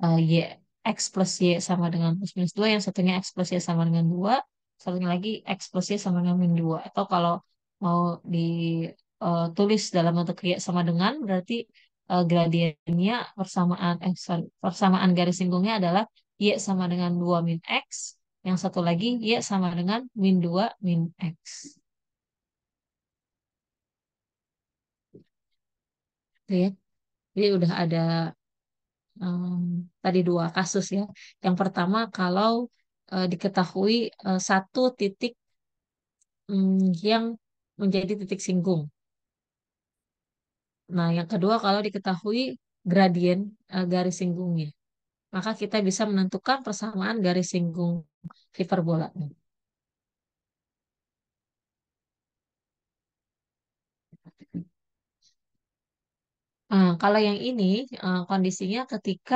uh, Y X plus Y sama dengan plus minus 2, yang satunya X plus Y sama dengan 2, satunya lagi X plus Y sama dengan min 2. Atau kalau mau ditulis eh, dalam bentuk kriya sama dengan berarti uh, gradiennya persamaan eh, sorry, persamaan garis singgungnya adalah y sama dengan 2 min x yang satu lagi y sama dengan min 2 min x Oke, ya. jadi udah ada um, tadi dua kasus ya yang pertama kalau uh, diketahui uh, satu titik um, yang menjadi titik singgung. Nah, yang kedua kalau diketahui gradien eh, garis singgungnya, maka kita bisa menentukan persamaan garis singgung hiperbolanya. Uh, nah, kalau yang ini uh, kondisinya ketika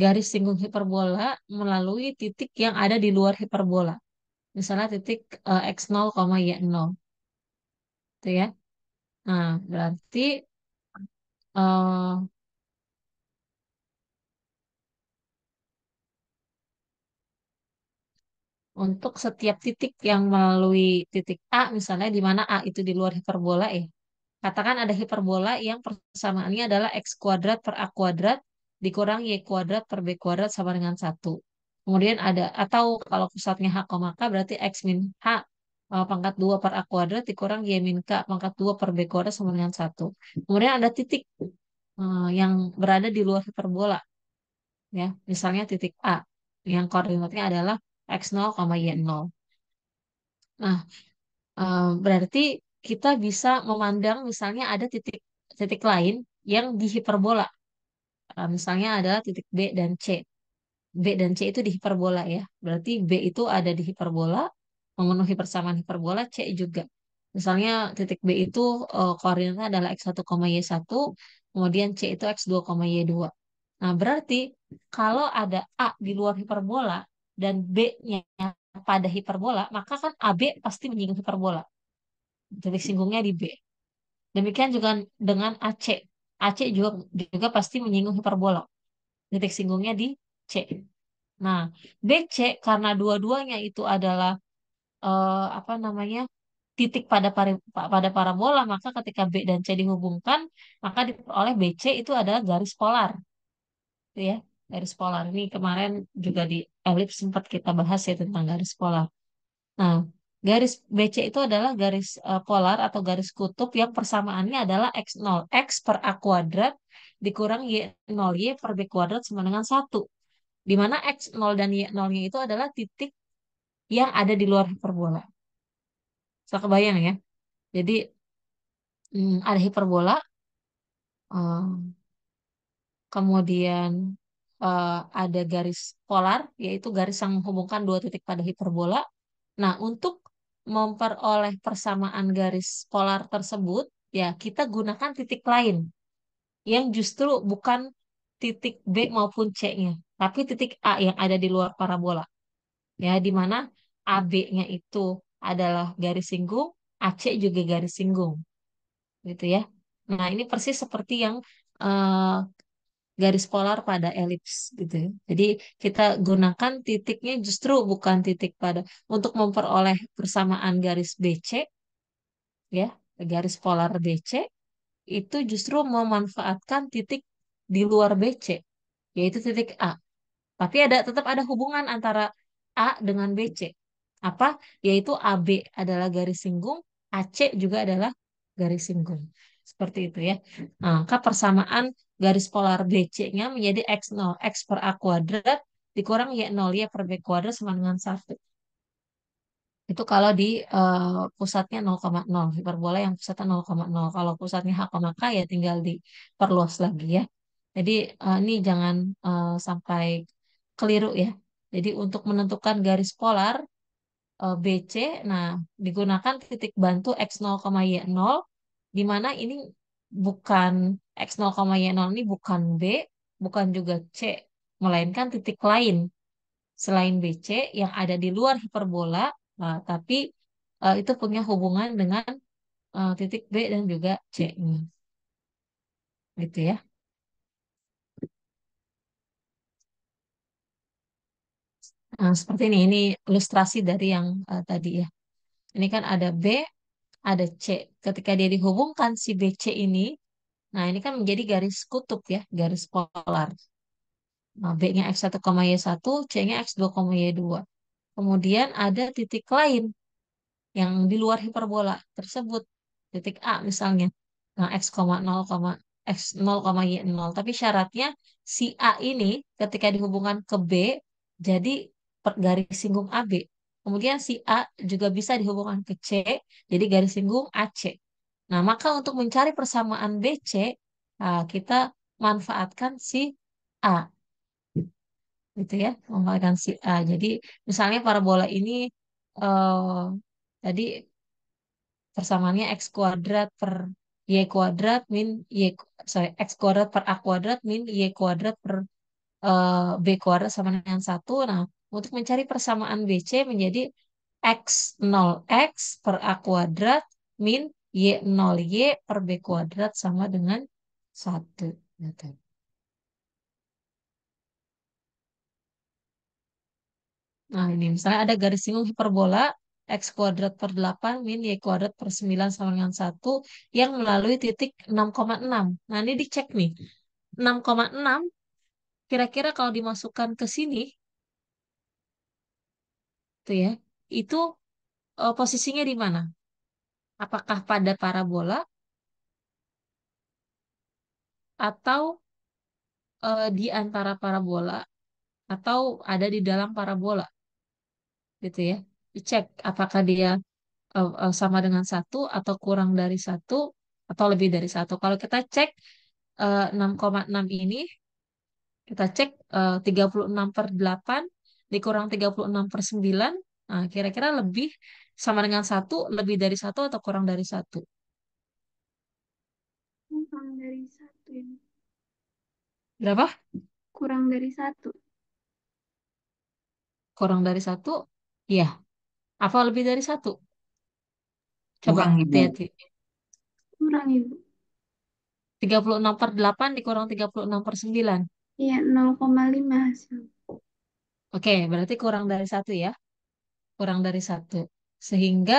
garis singgung hiperbola melalui titik yang ada di luar hiperbola. Misalnya titik uh, x0, y0 gitu ya. Nah, berarti uh, untuk setiap titik yang melalui titik A, misalnya di mana A itu di luar hiperbola ya, katakan ada hiperbola yang persamaannya adalah X kuadrat per A kuadrat dikurang Y kuadrat per B kuadrat sama dengan 1. Kemudian ada, atau kalau pusatnya H, K, berarti X min H Eh, pangkat 2 per A kuadrat dikurang Y min K pangkat 2 per B kuadrat sama dengan 1. Kemudian ada titik eh, yang berada di luar hiperbola. ya Misalnya titik A yang koordinatnya adalah X0, Y0. Nah, eh, berarti kita bisa memandang misalnya ada titik titik lain yang di hiperbola. Misalnya adalah titik B dan C. B dan C itu di hiperbola ya. Berarti B itu ada di hiperbola, memenuhi persamaan hiperbola C juga. Misalnya titik B itu uh, koordinatnya adalah X1, Y1, kemudian C itu X2, Y2. Nah, berarti kalau ada A di luar hiperbola dan B-nya pada hiperbola, maka kan AB pasti menyinggung hiperbola. Titik singgungnya di B. Demikian juga dengan AC. AC juga, juga pasti menyinggung hiperbola. Titik singgungnya di C. Nah, BC karena dua-duanya itu adalah eh, apa namanya titik pada pari, pada parabola maka ketika B dan C dihubungkan maka diperoleh BC itu adalah garis polar itu ya garis polar ini kemarin juga di elips sempat kita bahas ya tentang garis polar nah garis BC itu adalah garis uh, polar atau garis kutub yang persamaannya adalah x0 x per a kuadrat dikurang y0 y per b kuadrat sama dengan satu di mana X0 dan Y0-nya itu adalah titik yang ada di luar hiperbola. Saya kebayang ya. Jadi hmm, ada hiperbola, hmm, kemudian uh, ada garis polar, yaitu garis yang menghubungkan dua titik pada hiperbola. Nah, untuk memperoleh persamaan garis polar tersebut, ya kita gunakan titik lain yang justru bukan titik B maupun C-nya, tapi titik A yang ada di luar parabola ya di mana AB-nya itu adalah garis singgung, AC juga garis singgung. Gitu ya. Nah, ini persis seperti yang uh, garis polar pada elips gitu. Jadi kita gunakan titiknya justru bukan titik pada untuk memperoleh persamaan garis BC ya, garis polar BC itu justru memanfaatkan titik di luar BC yaitu titik A. Tapi ada tetap ada hubungan antara A dengan BC. Apa? Yaitu AB adalah garis singgung, AC juga adalah garis singgung. Seperti itu ya. Maka persamaan garis polar BC-nya menjadi X0. X per A kuadrat dikurang Y0. Y per B kuadrat sama dengan 1 itu kalau di uh, pusatnya 0,0 hiperbola yang pusatnya 0,0 kalau pusatnya h, k ya tinggal diperluas lagi ya jadi uh, ini jangan uh, sampai keliru ya jadi untuk menentukan garis polar eh, BC, nah digunakan titik bantu X0, Y0, di mana ini bukan X0, Y0 ini bukan B, bukan juga C, melainkan titik lain selain BC yang ada di luar hiperbola, nah, tapi uh, itu punya hubungan dengan uh, titik B dan juga C. Gitu ya. Nah, seperti ini, ini ilustrasi dari yang uh, tadi ya. Ini kan ada B, ada C. Ketika dia dihubungkan si BC ini, nah ini kan menjadi garis kutub ya, garis polar. Nah, B-nya X1, Y1, C-nya X2, Y2. Kemudian ada titik lain yang di luar hiperbola tersebut. Titik A misalnya. Nah, X, 0, X0, Y0. Tapi syaratnya si A ini ketika dihubungkan ke B, jadi garis singgung AB. Kemudian si A juga bisa dihubungkan ke C, jadi garis singgung AC. Nah, maka untuk mencari persamaan BC, ah, kita manfaatkan si A. Gitu ya, manfaatkan si A. Jadi, misalnya parabola ini eh, tadi persamaannya X kuadrat per Y kuadrat min Y, sorry, X kuadrat per A kuadrat min Y kuadrat per eh, B kuadrat sama dengan 1. Nah, untuk mencari persamaan BC menjadi X0X per A kuadrat min Y0Y per B kuadrat sama dengan 1. Nah, nah, ini misalnya ada garis singgung hiperbola X kuadrat per 8 min Y kuadrat per 9 sama dengan 1 yang melalui titik 6,6. Nah, ini dicek nih. 6,6 kira-kira kalau dimasukkan ke sini gitu ya, itu uh, posisinya di mana? Apakah pada parabola atau uh, di antara parabola atau ada di dalam parabola? Gitu ya. Dicek apakah dia uh, uh, sama dengan satu atau kurang dari satu atau lebih dari satu. Kalau kita cek uh, 6,6 ini kita cek uh, 36 per 8 dikurang 36 per 9, nah, kira-kira lebih sama dengan satu lebih dari satu atau kurang dari satu Kurang dari satu ini Berapa? Kurang dari satu Kurang dari satu Iya. Apa lebih dari satu Coba kurang hati-hati. Kurang Ibu. 36 per 8 dikurang 36 per 9. Iya, nol 0,5 hasil. Oke, berarti kurang dari satu ya. Kurang dari satu. Sehingga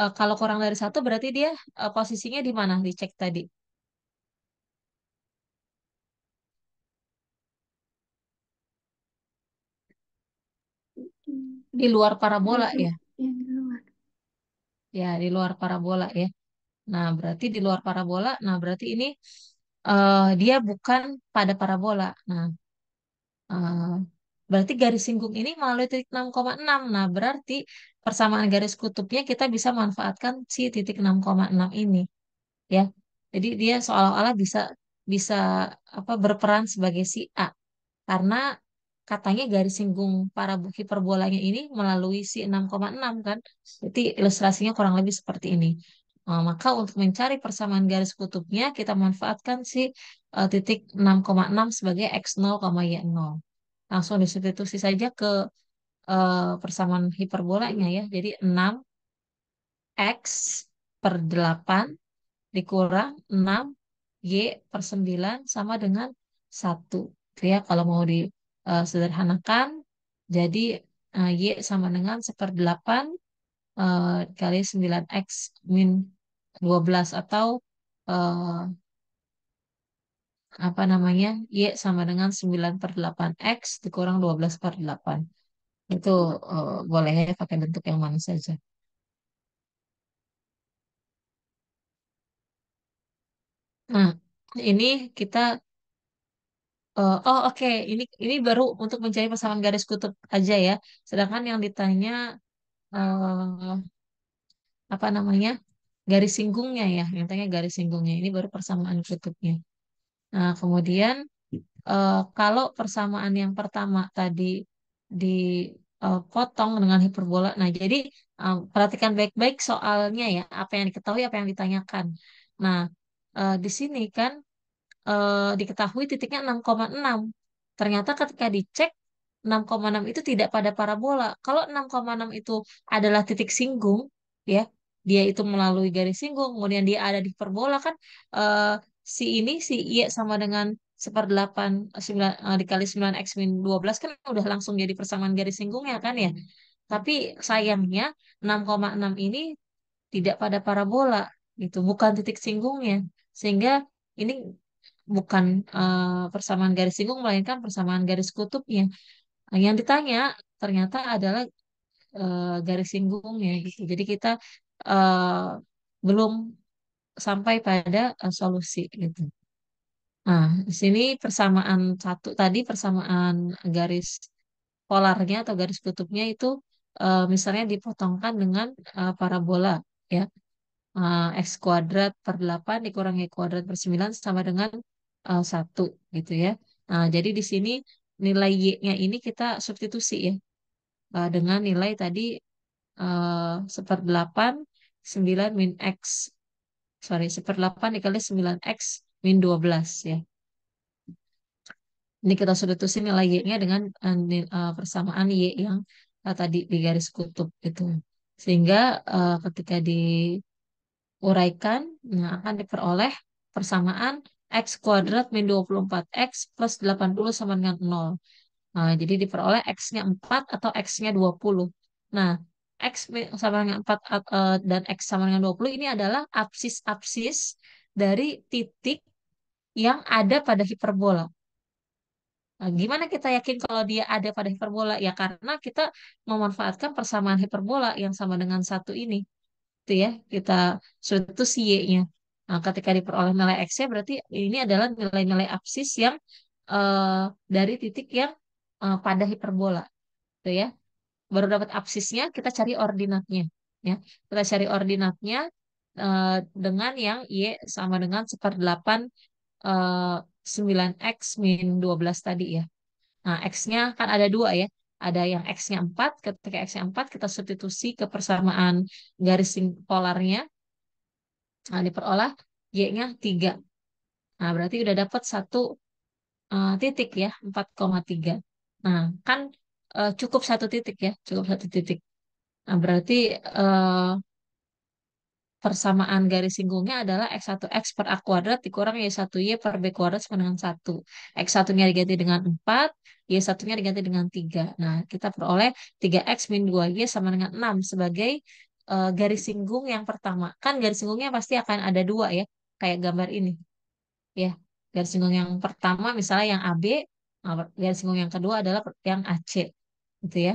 uh, kalau kurang dari satu berarti dia uh, posisinya di mana dicek tadi? Di luar parabola ya? Iya, ya, di luar parabola ya. Nah, berarti di luar parabola. Nah, berarti ini uh, dia bukan pada parabola. Nah, uh, Berarti garis singgung ini melalui titik 6,6. Nah, berarti persamaan garis kutubnya kita bisa manfaatkan si titik 6,6 ini. Ya. Jadi dia seolah-olah bisa bisa apa berperan sebagai si A. Karena katanya garis singgung para perbolanya ini melalui si 6,6 kan. Jadi ilustrasinya kurang lebih seperti ini. Nah, maka untuk mencari persamaan garis kutubnya kita manfaatkan si uh, titik 6,6 sebagai x0, y0 langsung disubstitusi saja ke uh, persamaan hiperbolanya ya. Jadi 6 X per 8 dikurang 6 Y per 9 sama dengan 1. Itu ya kalau mau disederhanakan eh, jadi uh, Y sama dengan 1 per 8 kali 9X min 12 atau uh, apa namanya Y iya, sama dengan 9 per 8 X dikurang 12 per 8 itu uh, boleh ya pakai bentuk yang mana saja nah ini kita uh, oh oke okay. ini ini baru untuk mencari pasangan garis kutub aja ya sedangkan yang ditanya uh, apa namanya garis singgungnya ya yang tanya garis singgungnya ini baru persamaan kutubnya Nah, kemudian uh, kalau persamaan yang pertama tadi dipotong eh, dengan hiperbola, nah jadi eh, perhatikan baik-baik soalnya ya, apa yang diketahui, apa yang ditanyakan. Nah, di sini kan diketahui titiknya 6,6. Ternyata ketika dicek 6,6 itu tidak pada parabola. Kalau 6,6 itu adalah titik singgung, ya, dia itu melalui garis singgung, kemudian dia ada di hiperbola kan uh, si ini si Y sama dengan seperdelapan sembilan eh, dikali 9 x min 12 kan udah langsung jadi persamaan garis singgungnya kan ya. Tapi sayangnya 6,6 ini tidak pada parabola gitu, bukan titik singgungnya. Sehingga ini bukan uh, persamaan garis singgung melainkan persamaan garis kutubnya. Yang ditanya ternyata adalah uh, garis singgungnya gitu. Jadi kita uh, belum sampai pada uh, solusi gitu. Nah, di sini persamaan satu tadi persamaan garis polarnya atau garis kutubnya itu uh, misalnya dipotongkan dengan uh, parabola ya. Uh, x kuadrat per 8 dikurangi kuadrat per 9 sama dengan uh, 1 gitu ya. Nah, jadi di sini nilai y-nya ini kita substitusi ya. Uh, dengan nilai tadi uh, 1/8 9 min x sorry, 8 dikali 9X min 12 ya. Ini kita sudah tulis nilai Y-nya dengan uh, persamaan Y yang uh, tadi di garis kutub itu. Sehingga uh, ketika diuraikan, nah, akan diperoleh persamaan X kuadrat min 24X plus 80 sama dengan 0. Nah, jadi diperoleh X-nya 4 atau X-nya 20. Nah, X sama dengan 4 eh, dan X sama dengan 20 ini adalah absis-absis dari titik yang ada pada hiperbola. Nah, gimana kita yakin kalau dia ada pada hiperbola? Ya karena kita memanfaatkan persamaan hiperbola yang sama dengan satu ini. Itu ya, kita sudah itu si Y-nya. Nah, ketika diperoleh nilai x ya, berarti ini adalah nilai-nilai absis yang uh, dari titik yang uh, pada hiperbola. Itu ya baru dapat absisnya kita cari ordinatnya ya kita cari ordinatnya uh, dengan yang y sama dengan seperdelapan eh, sembilan x min dua belas tadi ya nah x-nya kan ada dua ya ada yang x-nya empat ketika x-nya empat kita substitusi ke persamaan garis polarnya nah diperolah y-nya tiga nah berarti udah dapat satu uh, titik ya empat tiga nah kan uh, cukup satu titik ya, cukup satu titik. Nah, berarti uh, persamaan garis singgungnya adalah X1 X per A kuadrat dikurang Y1Y per B kuadrat sama dengan satu. X1-nya diganti dengan empat, Y1-nya diganti dengan tiga. Nah, kita peroleh 3X min dua y sama dengan enam sebagai uh, garis singgung yang pertama. Kan garis singgungnya pasti akan ada dua ya, kayak gambar ini. Ya, garis singgung yang pertama misalnya yang AB, nah, garis singgung yang kedua adalah yang AC gitu ya.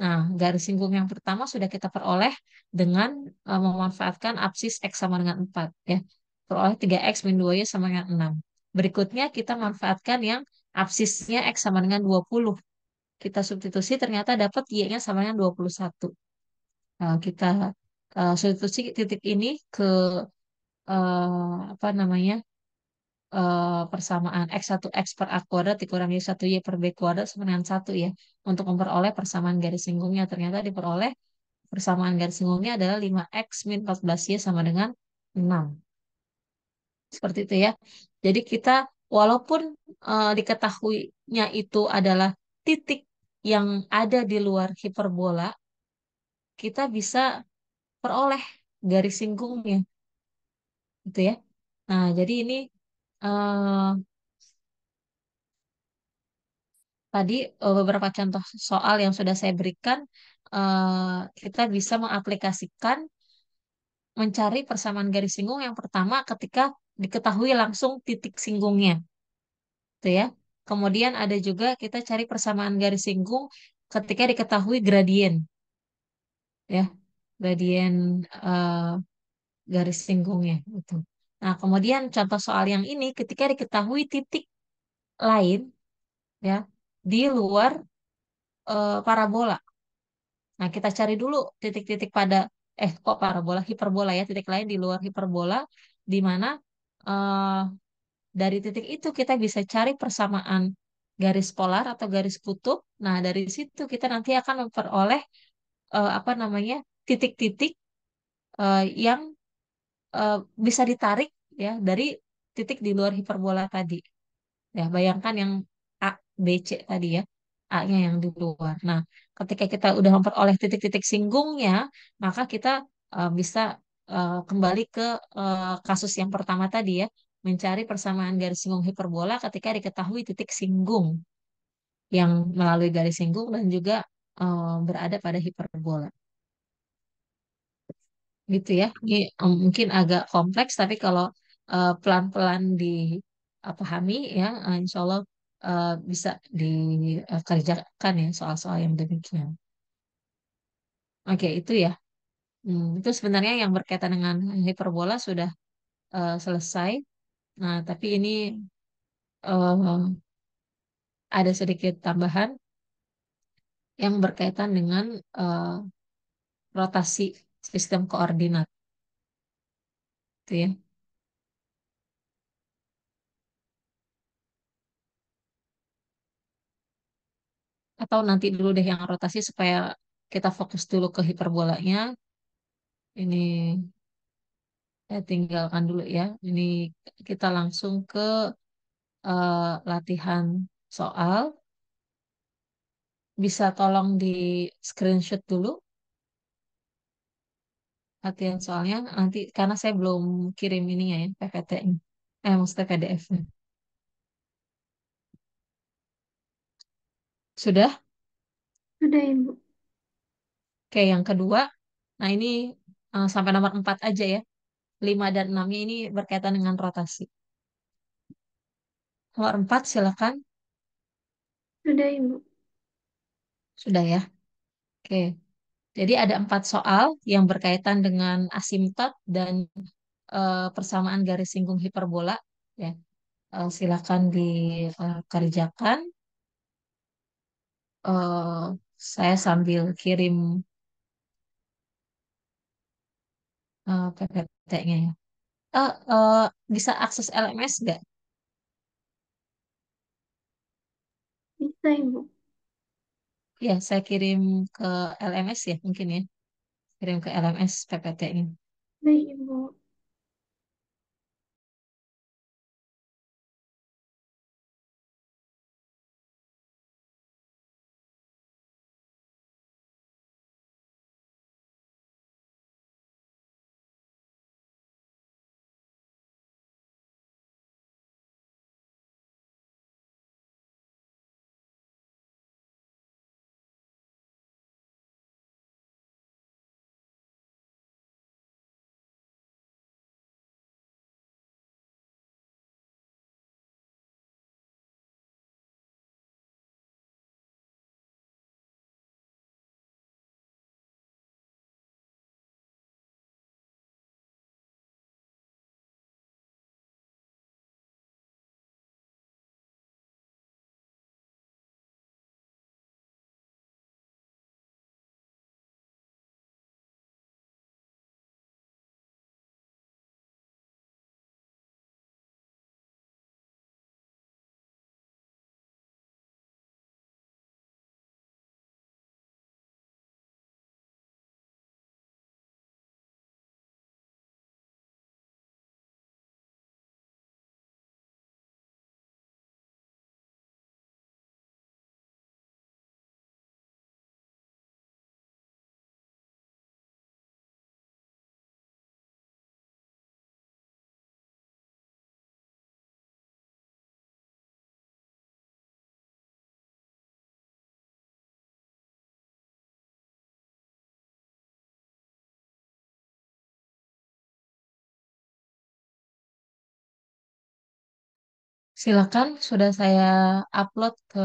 Nah, garis singgung yang pertama sudah kita peroleh dengan uh, memanfaatkan absis X sama dengan 4. Ya. Peroleh 3X min 2Y sama dengan 6. Berikutnya kita manfaatkan yang absisnya X sama dengan 20. Kita substitusi ternyata dapat Y-nya sama dengan 21. Nah, kita uh, substitusi titik ini ke uh, apa namanya Eh, persamaan X1X per A kuadrat dikurangi 1Y per B kuadrat sama dengan 1 ya. Untuk memperoleh persamaan garis singgungnya. Ternyata diperoleh persamaan garis singgungnya adalah 5X min 14Y sama dengan 6. Seperti itu ya. Jadi kita walaupun uh, diketahuinya itu adalah titik yang ada di luar hiperbola, kita bisa peroleh garis singgungnya. Gitu ya. Nah, jadi ini Uh, tadi uh, beberapa contoh soal yang sudah saya berikan, uh, kita bisa mengaplikasikan mencari persamaan garis singgung yang pertama ketika diketahui langsung titik singgungnya, tuh gitu ya. Kemudian ada juga kita cari persamaan garis singgung ketika diketahui gradien, ya, gradien uh, garis singgungnya, gitu. Nah, kemudian contoh soal yang ini ketika diketahui titik lain ya di luar e, parabola. Nah, kita cari dulu titik-titik pada eh kok parabola hiperbola ya, titik lain di luar hiperbola di mana e, dari titik itu kita bisa cari persamaan garis polar atau garis kutub. Nah, dari situ kita nanti akan memperoleh e, apa namanya? titik-titik yang uh, bisa ditarik ya dari titik di luar hiperbola tadi. Ya, bayangkan yang A, B, C tadi ya. A-nya yang di luar. Nah, ketika kita udah memperoleh titik-titik singgungnya, maka kita uh, bisa uh, kembali ke uh, kasus yang pertama tadi ya, mencari persamaan garis singgung hiperbola ketika diketahui titik singgung yang melalui garis singgung dan juga uh, berada pada hiperbola gitu ya. Ini mungkin agak kompleks tapi kalau pelan eh, pelan-pelan dipahami ya uh, insya Allah eh, bisa dikerjakan ya soal-soal yang demikian. Oke, itu ya. Hmm, itu sebenarnya yang berkaitan dengan hiperbola sudah selesai. Nah, tapi ini ada sedikit tambahan yang berkaitan dengan rotasi sistem koordinat. Itu ya. Atau nanti dulu deh yang rotasi supaya kita fokus dulu ke hiperbolanya. Ini saya tinggalkan dulu ya. Ini kita langsung ke uh, latihan soal. Bisa tolong di screenshot dulu latihan soalnya nanti karena saya belum kirim ini ya ppt ini Eh maksudnya PDF-nya. Sudah? Sudah, Ibu. Oke, yang kedua. Nah, ini uh, sampai nomor 4 aja ya. 5 dan 6 ini berkaitan dengan rotasi. Nomor 4, silakan. Sudah, Ibu. Sudah ya. Oke. Jadi ada empat soal yang berkaitan dengan asimtot dan uh, persamaan garis singgung hiperbola. Ya. Uh, silakan dikerjakan. Eh, uh, saya sambil kirim uh, PPT-nya. Uh, ya. uh, bisa akses LMS nggak? Bisa, Ibu. Ya, saya kirim ke LMS ya mungkin ya. Kirim ke LMS ppt ini. Baik, Ibu. Silakan, sudah saya upload ke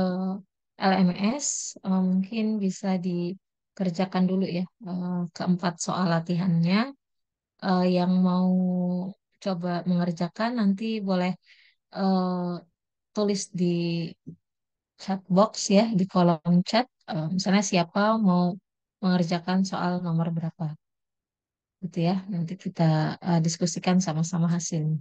LMS. Eh, mungkin bisa dikerjakan dulu ya eh, keempat soal latihannya. Eh, yang mau coba mengerjakan nanti boleh tulis di chat box ya di kolom chat. misalnya siapa mau mengerjakan soal nomor berapa gitu ya. Nanti kita diskusikan sama-sama hasilnya.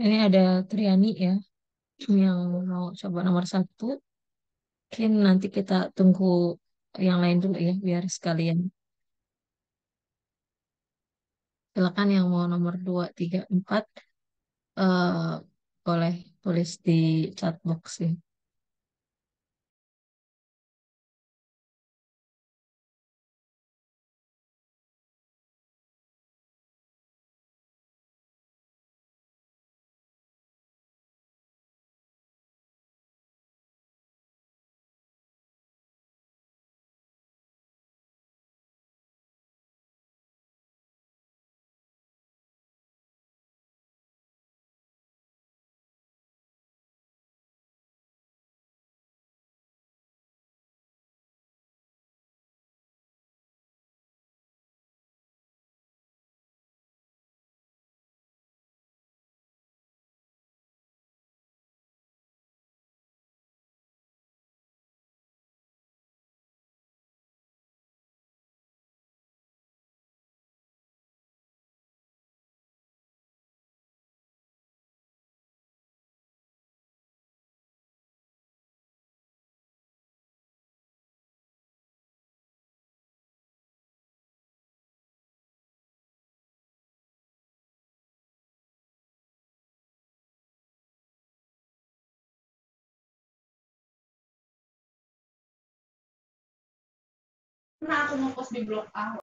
Ini ada Triani ya, yang mau coba nomor satu. Mungkin nanti kita tunggu yang lain dulu ya, biar sekalian. Silakan yang mau nomor dua, tiga, empat, eh boleh tulis di chat box ya. pernah aku ngepost di blog aku.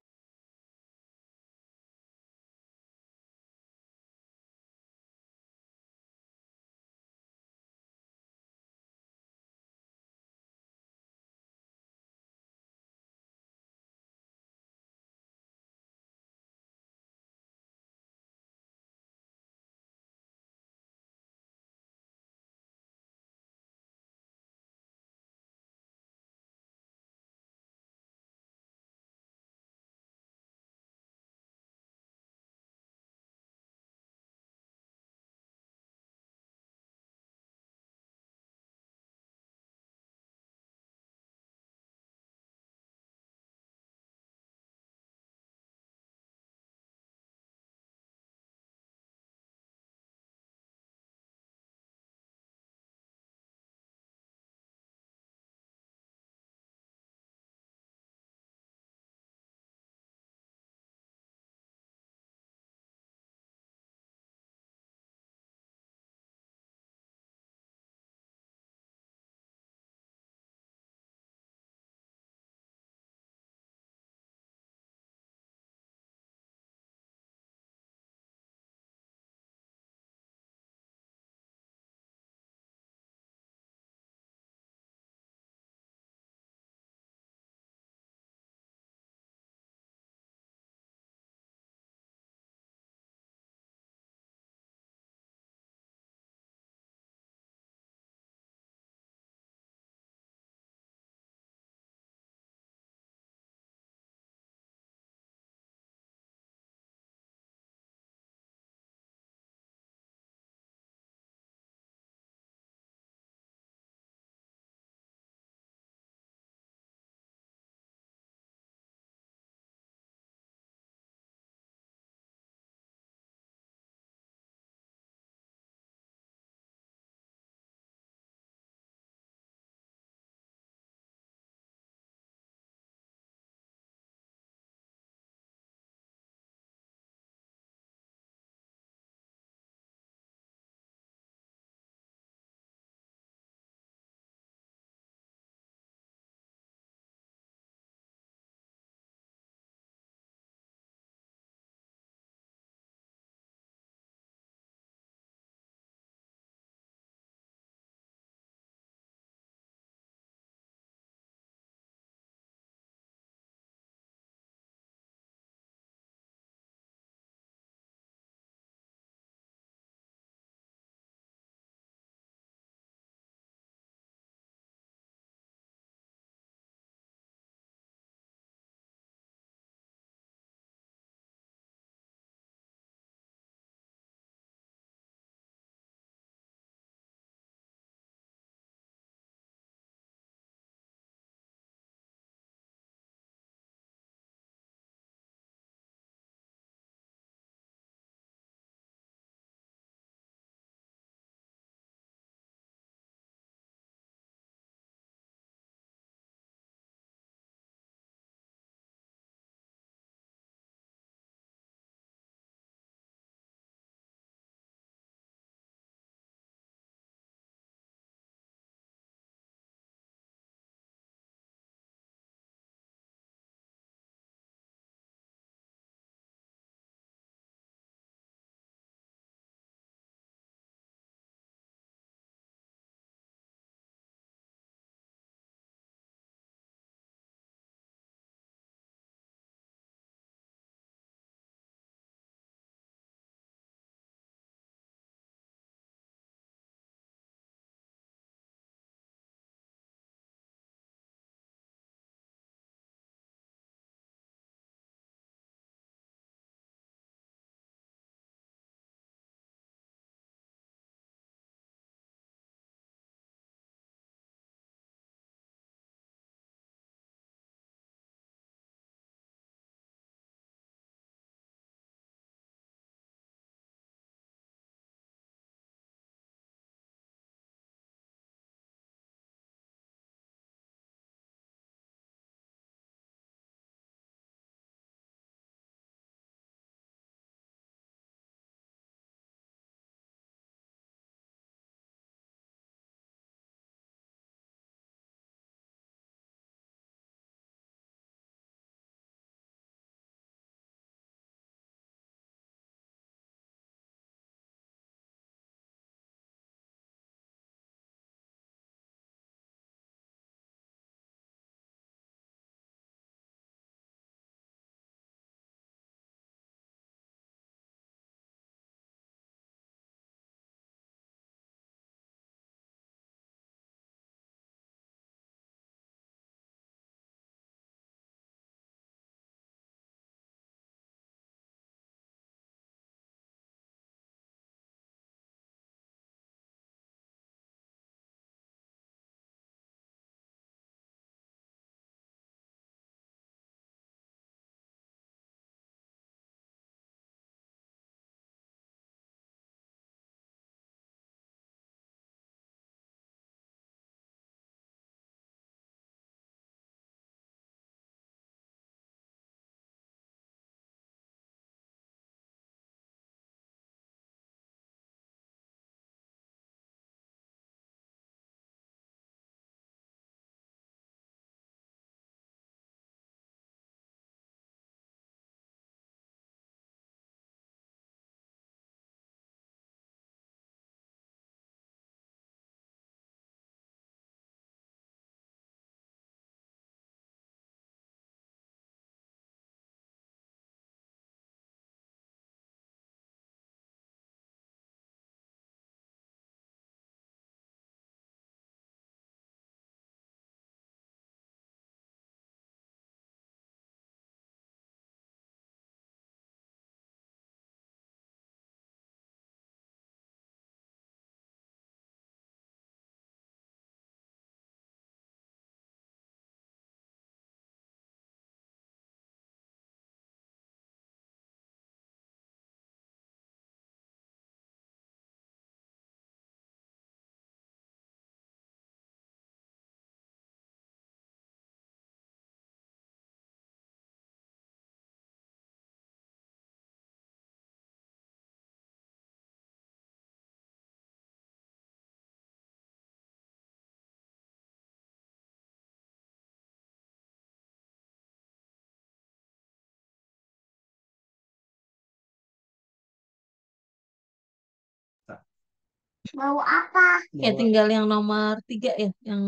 Mau apa? Ya tinggal yang nomor tiga ya, yang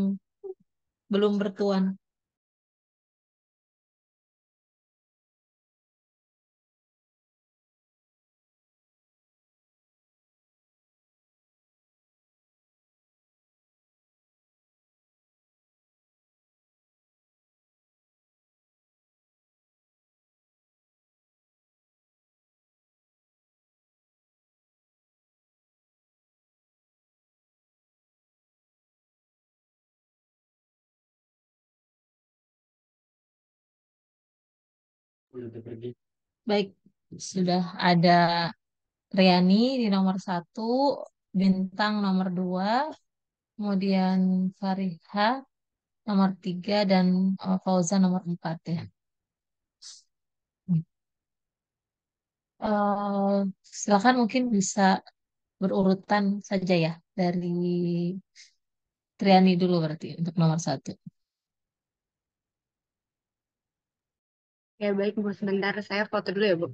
belum bertuan. Baik, sudah ada Riani di nomor satu, Bintang nomor dua, kemudian Fariha nomor tiga, dan eh, Fauza nomor empat ya. Uh, silakan mungkin bisa berurutan saja ya dari Triani dulu berarti untuk nomor satu. ya baik bu sebentar saya foto dulu ya bu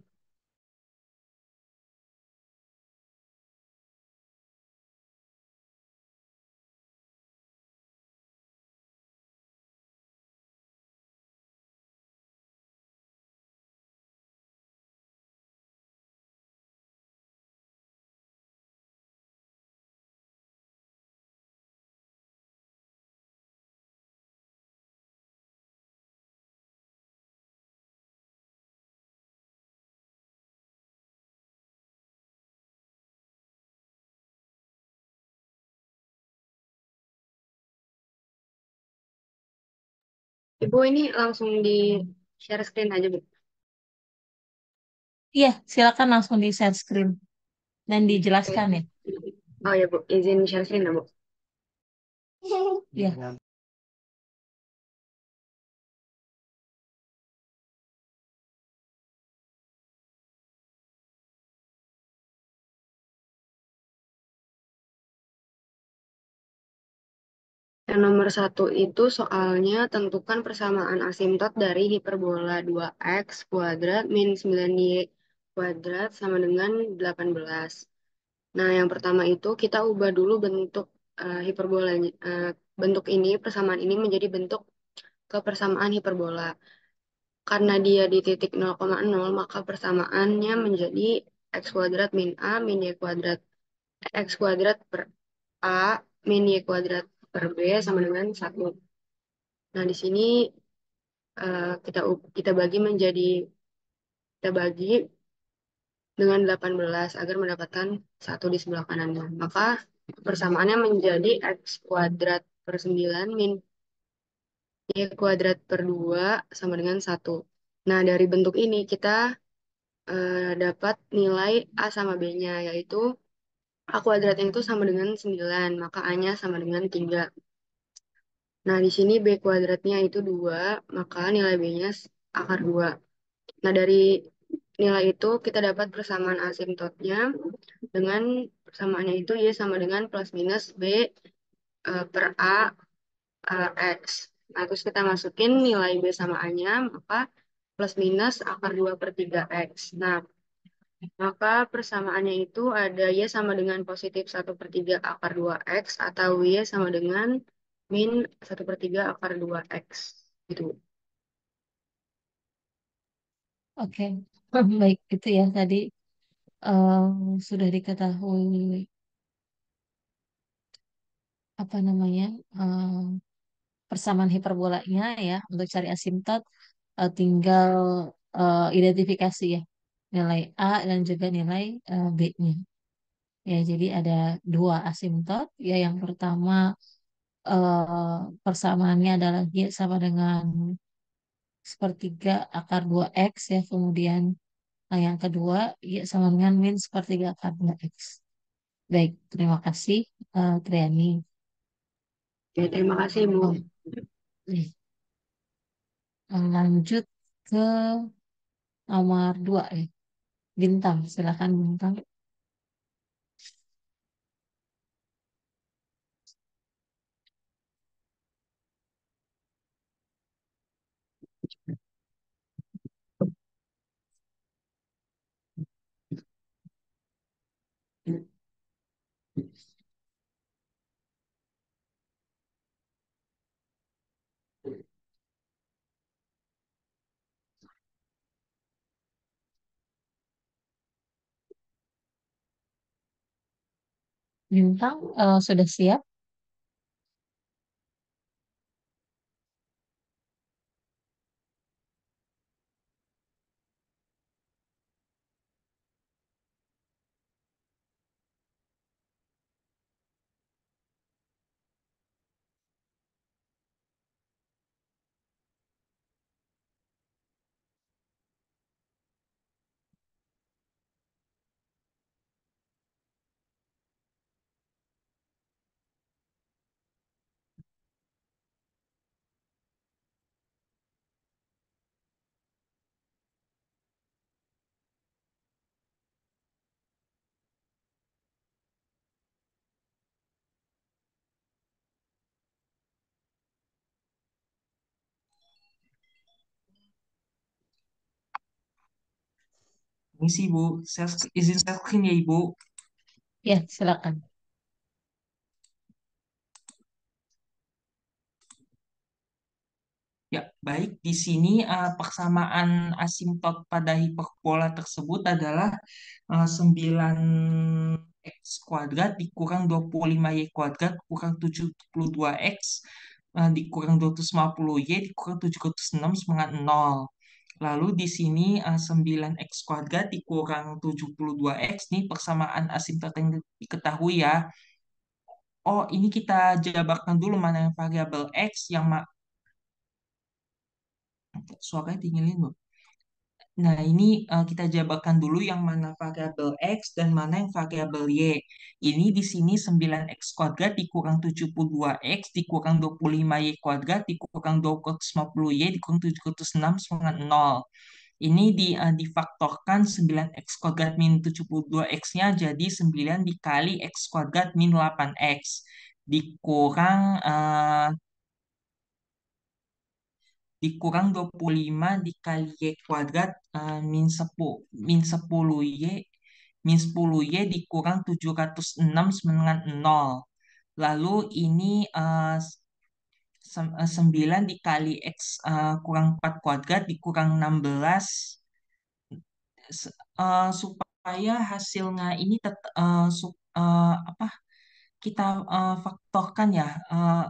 Ibu ini langsung di share screen aja, Bu. Iya, silakan langsung di share screen dan dijelaskan ya. Oh ya, Bu. Izin share screen ya, Bu. Iya. Yang nomor satu itu soalnya tentukan persamaan asimtot dari hiperbola 2x kuadrat min 9y kuadrat sama dengan 18. Nah, yang pertama itu kita ubah dulu bentuk uh, hiperbolanya. Uh, bentuk ini, persamaan ini menjadi bentuk kepersamaan hiperbola. Karena dia di titik 0,0, maka persamaannya menjadi x kuadrat min a min y kuadrat. x kuadrat per a min y kuadrat per B sama dengan 1. Nah, di sini uh, kita kita bagi menjadi kita bagi dengan 18 agar mendapatkan 1 di sebelah kanannya. Maka persamaannya menjadi x kuadrat per 9 min y kuadrat per 2 sama dengan 1. Nah, dari bentuk ini kita uh, dapat nilai A sama B-nya, yaitu A kuadratnya itu sama dengan 9, maka A-nya sama dengan 3. Nah, di sini B kuadratnya itu 2, maka nilai B-nya akar 2. Nah, dari nilai itu kita dapat persamaan asimptotnya dengan persamaannya itu Y sama dengan plus minus B e, per A uh, X. Nah, terus kita masukin nilai B sama A-nya, maka plus minus akar 2 per 3X. Nah, maka persamaannya itu ada Y sama dengan positif 1 per 3 akar 2X atau Y sama dengan min 1 per 3 akar 2X. Gitu. Oke, okay. <laughs> baik itu ya tadi uh, sudah diketahui apa namanya uh, persamaan hiperbolanya ya untuk cari asimtot uh, tinggal uh, identifikasi ya nilai A dan juga nilai uh, B-nya. Ya, jadi ada dua asimtot. Ya, yang pertama uh, persamaannya adalah Y sama dengan sepertiga akar 2X ya. Kemudian nah, yang kedua Y ya, sama dengan min sepertiga akar 2X. Baik, terima kasih uh, Triani. Ya, terima kasih Bu. Oh, iya. Lanjut ke nomor dua ya. Bintang, silakan Bintang. Bintang, uh, sudah siap? Misi Bu, saya izin saya screen ya Ibu. Ya, silakan. Ya, baik. Di sini uh, persamaan asimtot pada hiperbola tersebut adalah uh, eh, 9x kuadrat dikurang 25y kuadrat kurang 72x uh, eh, dikurang 250y dikurang 706 semangat 0. Lalu di sini A9X kuadrat dikurang 72X nih persamaan yang diketahui ya. Oh, ini kita jabarkan dulu mana yang variabel X yang suaranya tinggalin loh. Nah, ini uh, kita jabarkan dulu yang mana variabel X dan mana yang variabel Y. Ini di sini 9X kuadrat dikurang 72X dikurang 25Y kuadrat dikurang 250Y dikurang 7690. Ini di, uh, difaktorkan 9X kuadrat min 72X-nya jadi 9 dikali X kuadrat min 8X dikurang uh, dikurang 25 dikali Y kuadrat uh, min 10 min 10 Y min 10 Y dikurang 706 sama dengan 0 lalu ini uh, eh, 9 eh, dikali X uh, kurang 4 kuadrat dikurang 16 uh, supaya hasilnya ini tet uh, sup, uh, apa kita uh, faktorkan ya uh,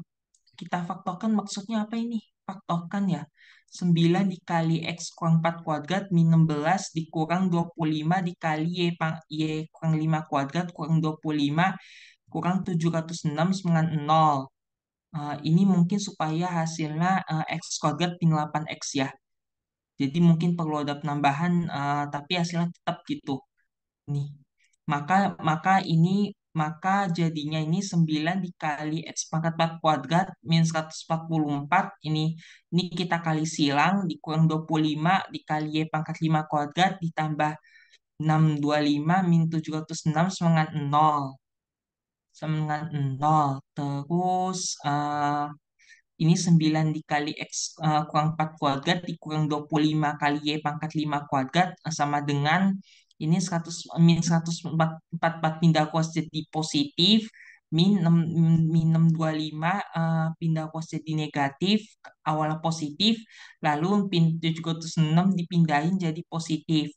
kita faktorkan maksudnya apa ini patokan ya 9 dikali X kurang 4 kuadrat min 16 dikurang 25 dikali Y, Y kurang 5 kuadrat kurang 25 kurang 706 sembilan 0. Uh, eh, ini mungkin supaya hasilnya uh, X kuadrat min 8X ya. Jadi mungkin perlu ada penambahan uh, tapi hasilnya tetap gitu. Nih. Maka maka ini maka jadinya ini 9 dikali X pangkat 4 kuadrat min 144 ini ini kita kali silang dikurang 25 dikali Y pangkat 5 kuadrat ditambah 625 min 706 sama dengan 0 sama dengan 0 terus uh, ini 9 dikali X uh, kurang 4 kuadrat dikurang 25 kali Y pangkat 5 kuadrat eh, sama dengan ini 100 min 144 pindah jadi positif min 6, min 625 uh, eh, pindah jadi negatif awalnya positif lalu pin 706 dipindahin jadi positif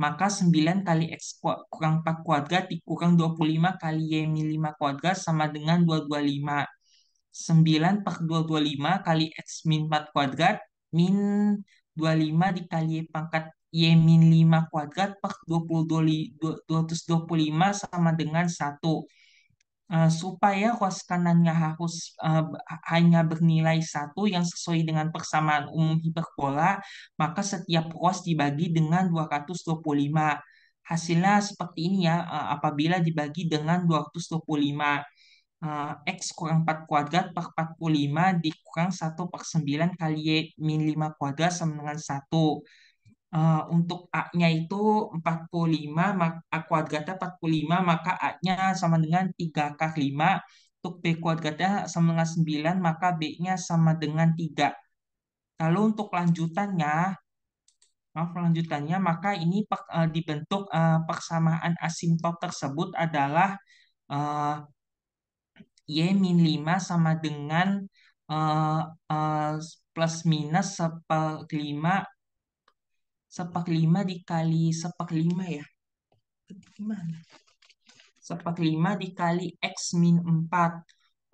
maka 9 kali X kurang 4 kuadrat dikurang 25 kali Y min 5 kuadrat sama dengan 225 9 per 225 kali X min 4 kuadrat min 25 dikali pangkat Y min 5 kuadrat per 20, 225 sama dengan 1. Uh, eh, supaya ruas kanannya harus uh, hanya bernilai satu yang sesuai dengan persamaan umum hiperbola, maka setiap ruas dibagi dengan 225. Hasilnya seperti ini ya, uh, apabila dibagi dengan 225. Uh, X kurang 4 kuadrat per 45 dikurang 1 per 9 kali Y min 5 kuadrat sama dengan 1 uh, untuk A-nya itu 45, A kuadratnya 45, maka A-nya sama dengan 3K5. Untuk B kuadratnya sama dengan 9, maka B-nya sama dengan 3. Lalu untuk lanjutannya, maaf lanjutannya, maka ini per, uh, dibentuk uh, persamaan asimtot tersebut adalah uh, Y min 5 sama dengan uh, uh, plus minus seper 5 sepak lima dikali sepak lima ya gimana sepak lima dikali x min empat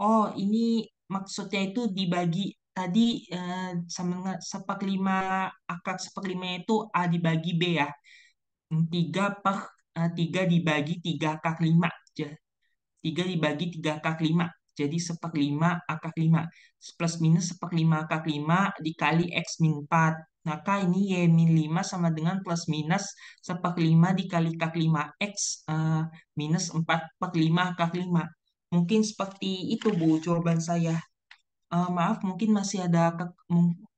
oh ini maksudnya itu dibagi tadi eh, sama sepak lima akar sepak lima itu a dibagi b ya hmm, tiga per eh, tiga dibagi tiga akar lima aja tiga dibagi tiga akar lima jadi sepak lima akar lima plus minus sepak lima akar lima dikali x min empat Nah, K ini Y min 5 sama dengan plus minus 1 per 5 dikali K 5 X uh, minus 4 per 5 K 5. Mungkin seperti itu Bu jawaban saya. Uh, maaf mungkin masih ada ke,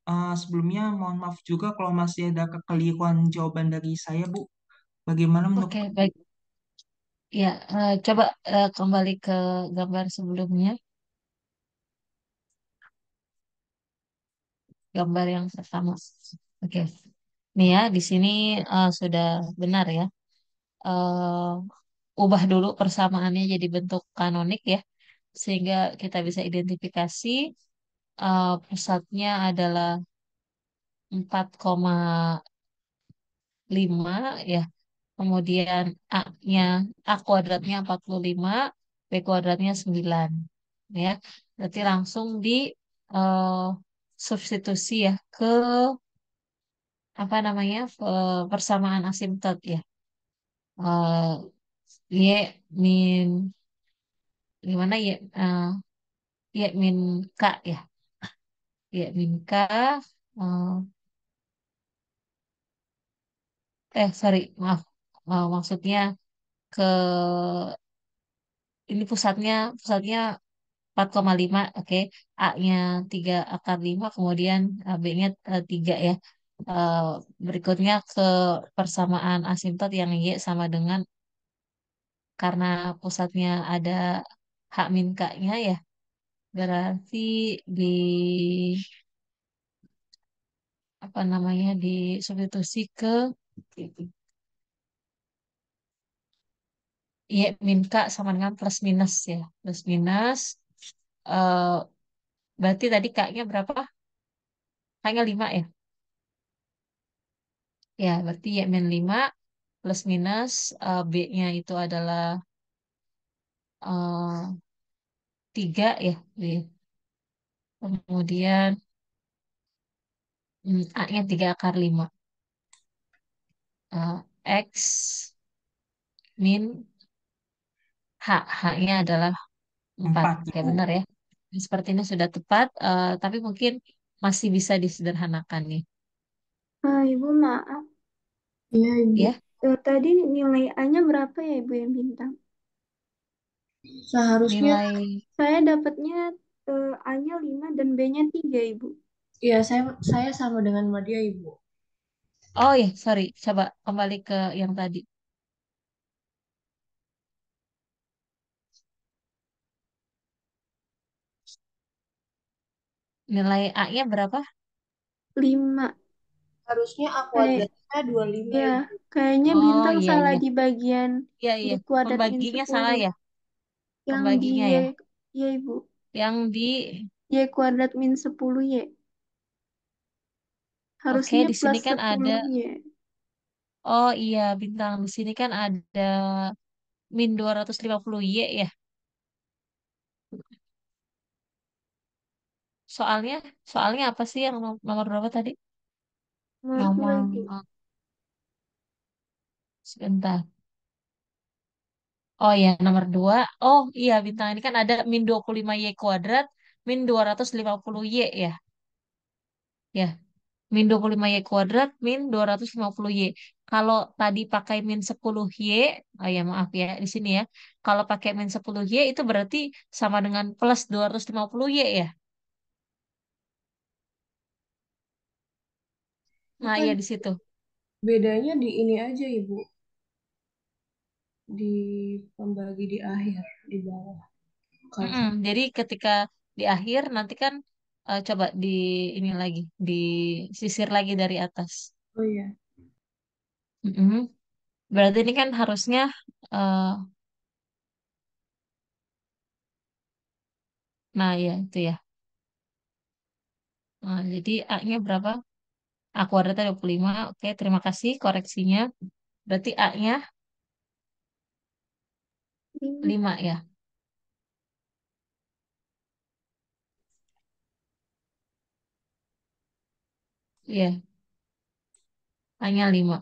uh, sebelumnya mohon maaf juga kalau masih ada kekeliruan jawaban dari saya Bu. Bagaimana menurut Oke, okay, baik. Ya, uh, coba uh, kembali ke gambar sebelumnya. gambar yang pertama. Oke. Okay. Nih ya, di sini uh, sudah benar ya. Uh, ubah dulu persamaannya jadi bentuk kanonik ya. Sehingga kita bisa identifikasi uh, pusatnya adalah 4,5 ya. Kemudian A-nya, A kuadratnya 45, B kuadratnya 9. Ya. Berarti langsung di uh, substitusi ya ke apa namanya persamaan asimtot ya uh, eh, y min gimana y uh, eh, y min k ya y min k uh, eh sorry maaf uh, maksudnya ke ini pusatnya pusatnya 4,5 oke okay. A-nya 3 akar 5 kemudian B-nya 3 eh, ya eh, berikutnya ke persamaan asimtot yang Y sama dengan karena pusatnya ada H min K-nya ya berarti di apa namanya di substitusi ke Y min K sama dengan plus minus ya. Plus minus eh berarti tadi kaknya berapa? Kaknya 5 ya? Ya, berarti Y min 5 plus minus uh, B-nya itu adalah uh, eh, 3 ya. B. Kemudian um, A-nya 3 akar 5. Uh, eh, X min H. H-nya adalah 4. 4. Ya, benar ya. Sepertinya sudah tepat, uh, tapi mungkin masih bisa disederhanakan nih. Uh, Ibu maaf, Iya, Ibu. ya. Uh, tadi nilai A-nya berapa ya Ibu yang bintang? Seharusnya, Nilai Saya dapatnya uh, A-nya 5 dan B-nya 3 Ibu. Iya saya saya sama dengan Madia, Ibu. Oh iya, sorry. Coba kembali ke yang tadi. Nilai A-nya berapa? lima Harusnya A Kayak, kuadratnya 25 iya, ya. Kayaknya Oh, bintang iya, salah iya. di bagian Iya, iya. di kuadratin Pembaginya salah ya? Yang di Pembaginya Y, ya? ya Ibu. Yang di... Y kuadrat min sepuluh Y. Oke, Harusnya di sini plus kan ada... Y. Oh, iya, bintang. Di sini kan ada min puluh y ya? Soalnya, soalnya apa sih yang nomor berapa tadi? Nomor sebentar. Oh ya, nomor dua. Oh iya, bintang ini kan ada min lima y kuadrat, min puluh y ya. Ya, min lima y kuadrat, min puluh y Kalau tadi pakai min sepuluh y oh ya maaf ya, di sini ya. Kalau pakai min sepuluh y itu berarti sama dengan plus dua ratus lima puluh y ya. Nah, iya di situ. bedanya di ini aja Ibu, di pembagi di akhir, di bawah. Mm-mm. Jadi ketika di akhir nanti kan uh, coba di ini lagi, disisir lagi dari atas. oh iya, Mm-mm. Berarti ini kan harusnya uh... nah ya itu ya. Nah, jadi A-nya berapa? Aku ada puluh 25. Oke, terima kasih koreksinya. Berarti A-nya 5 hmm. ya. Iya, hanya 5.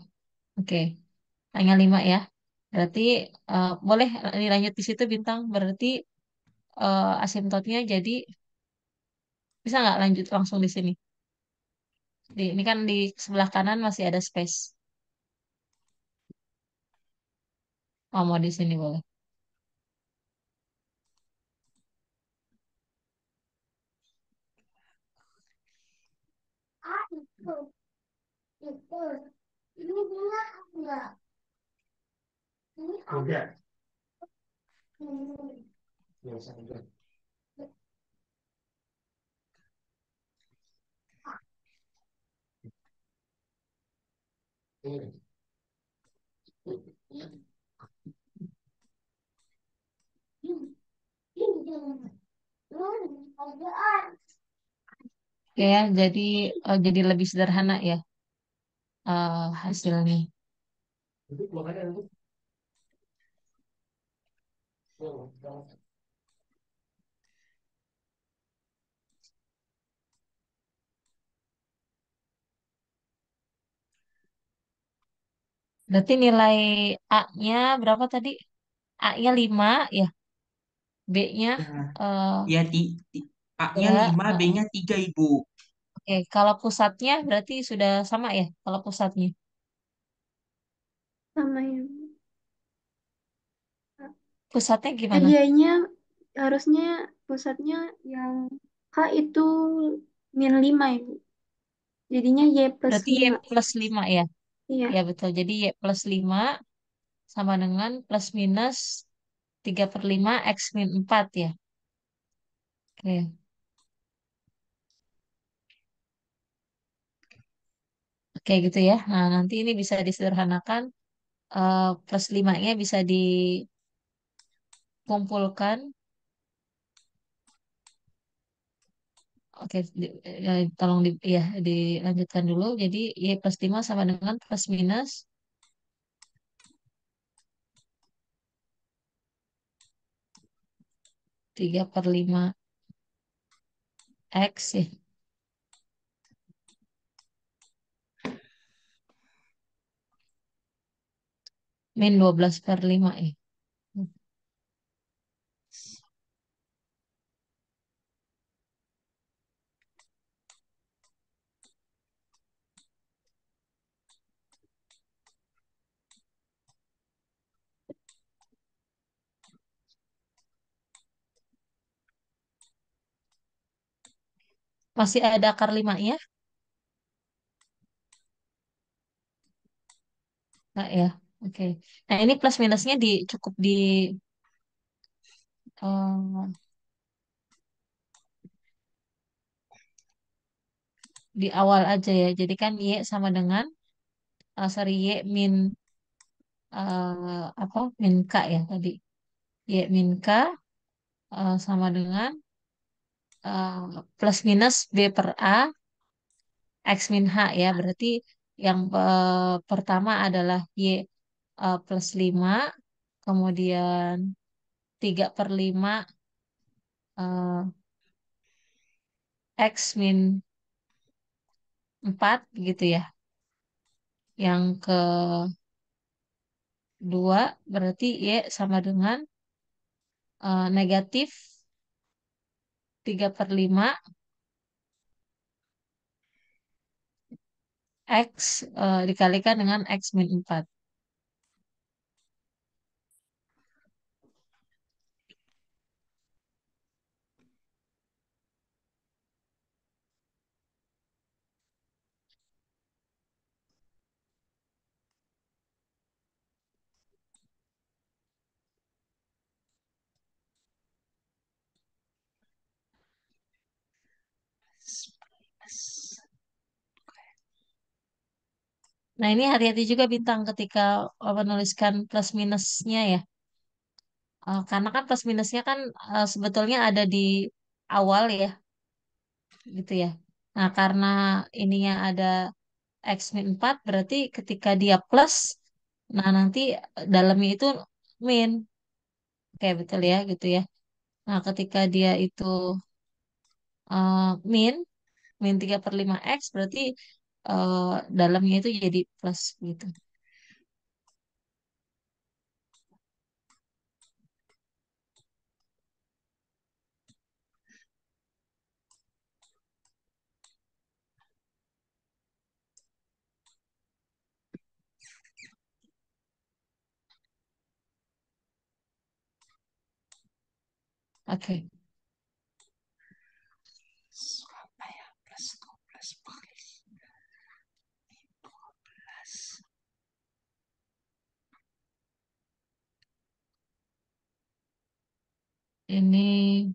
Oke, hanya 5 ya. Berarti uh, boleh dilanjut di situ bintang. Berarti uh, eh, asimtotnya jadi bisa nggak lanjut langsung di sini? Di, ini kan di sebelah kanan masih ada space. Oh, mau di sini boleh. Oke. Okay. Hmm. Oke okay, ya, jadi oh, jadi lebih sederhana ya uh, hasilnya. Jadi keluarannya Berarti nilai A-nya berapa tadi? A-nya 5 ya. B-nya iya. eh Ya, di, di A-nya 3. 5, eh, B-nya 3, Ibu. Oke, kalau pusatnya berarti sudah sama ya kalau pusatnya. sama ya. Pusatnya eh, gimana? hadiahnya harusnya pusatnya yang K itu min 5 ibu jadinya Y plus Berarti Y 5 plus 5 ya. Iya. Ya betul. Jadi Y plus lima sama dengan plus minus tiga per lima X min empat ya. Oke. Oke gitu ya. Nah nanti ini bisa disederhanakan. Uh, plus lima nya bisa dikumpulkan Oke, di- eh, tolong di, ya, dilanjutkan dulu. Jadi Y plus 5 sama dengan plus minus tiga per lima X ya. Min 12 per 5 ya. Masih ada akar ya. Nah, ya. Oke. Nah, ini plus minusnya di cukup di um, di awal aja ya. Jadi kan Y sama dengan uh, sorry Y min uh, apa? min K ya tadi. Y min K uh, sama dengan Eh, plus minus B per A, X min H ya. Berarti yang uh, pertama adalah Y uh, plus 5, kemudian 3 per 5 uh, X min 4 gitu ya. Yang ke 2 berarti Y sama dengan uh, negatif 3 per 5. X e, dikalikan dengan X min 4. Nah, ini hati-hati juga Bintang ketika eh, menuliskan plus minusnya ya. Eh, karena kan plus minusnya kan eh, sebetulnya ada di awal ya. Gitu ya. Nah, karena ininya ada X min 4, berarti ketika dia plus, nah nanti dalamnya itu min. Oke, betul ya, gitu ya. Nah, ketika dia itu uh, min, min 3 per 5X, berarti uh, dalamnya itu jadi plus gitu. Oke. Okay. ini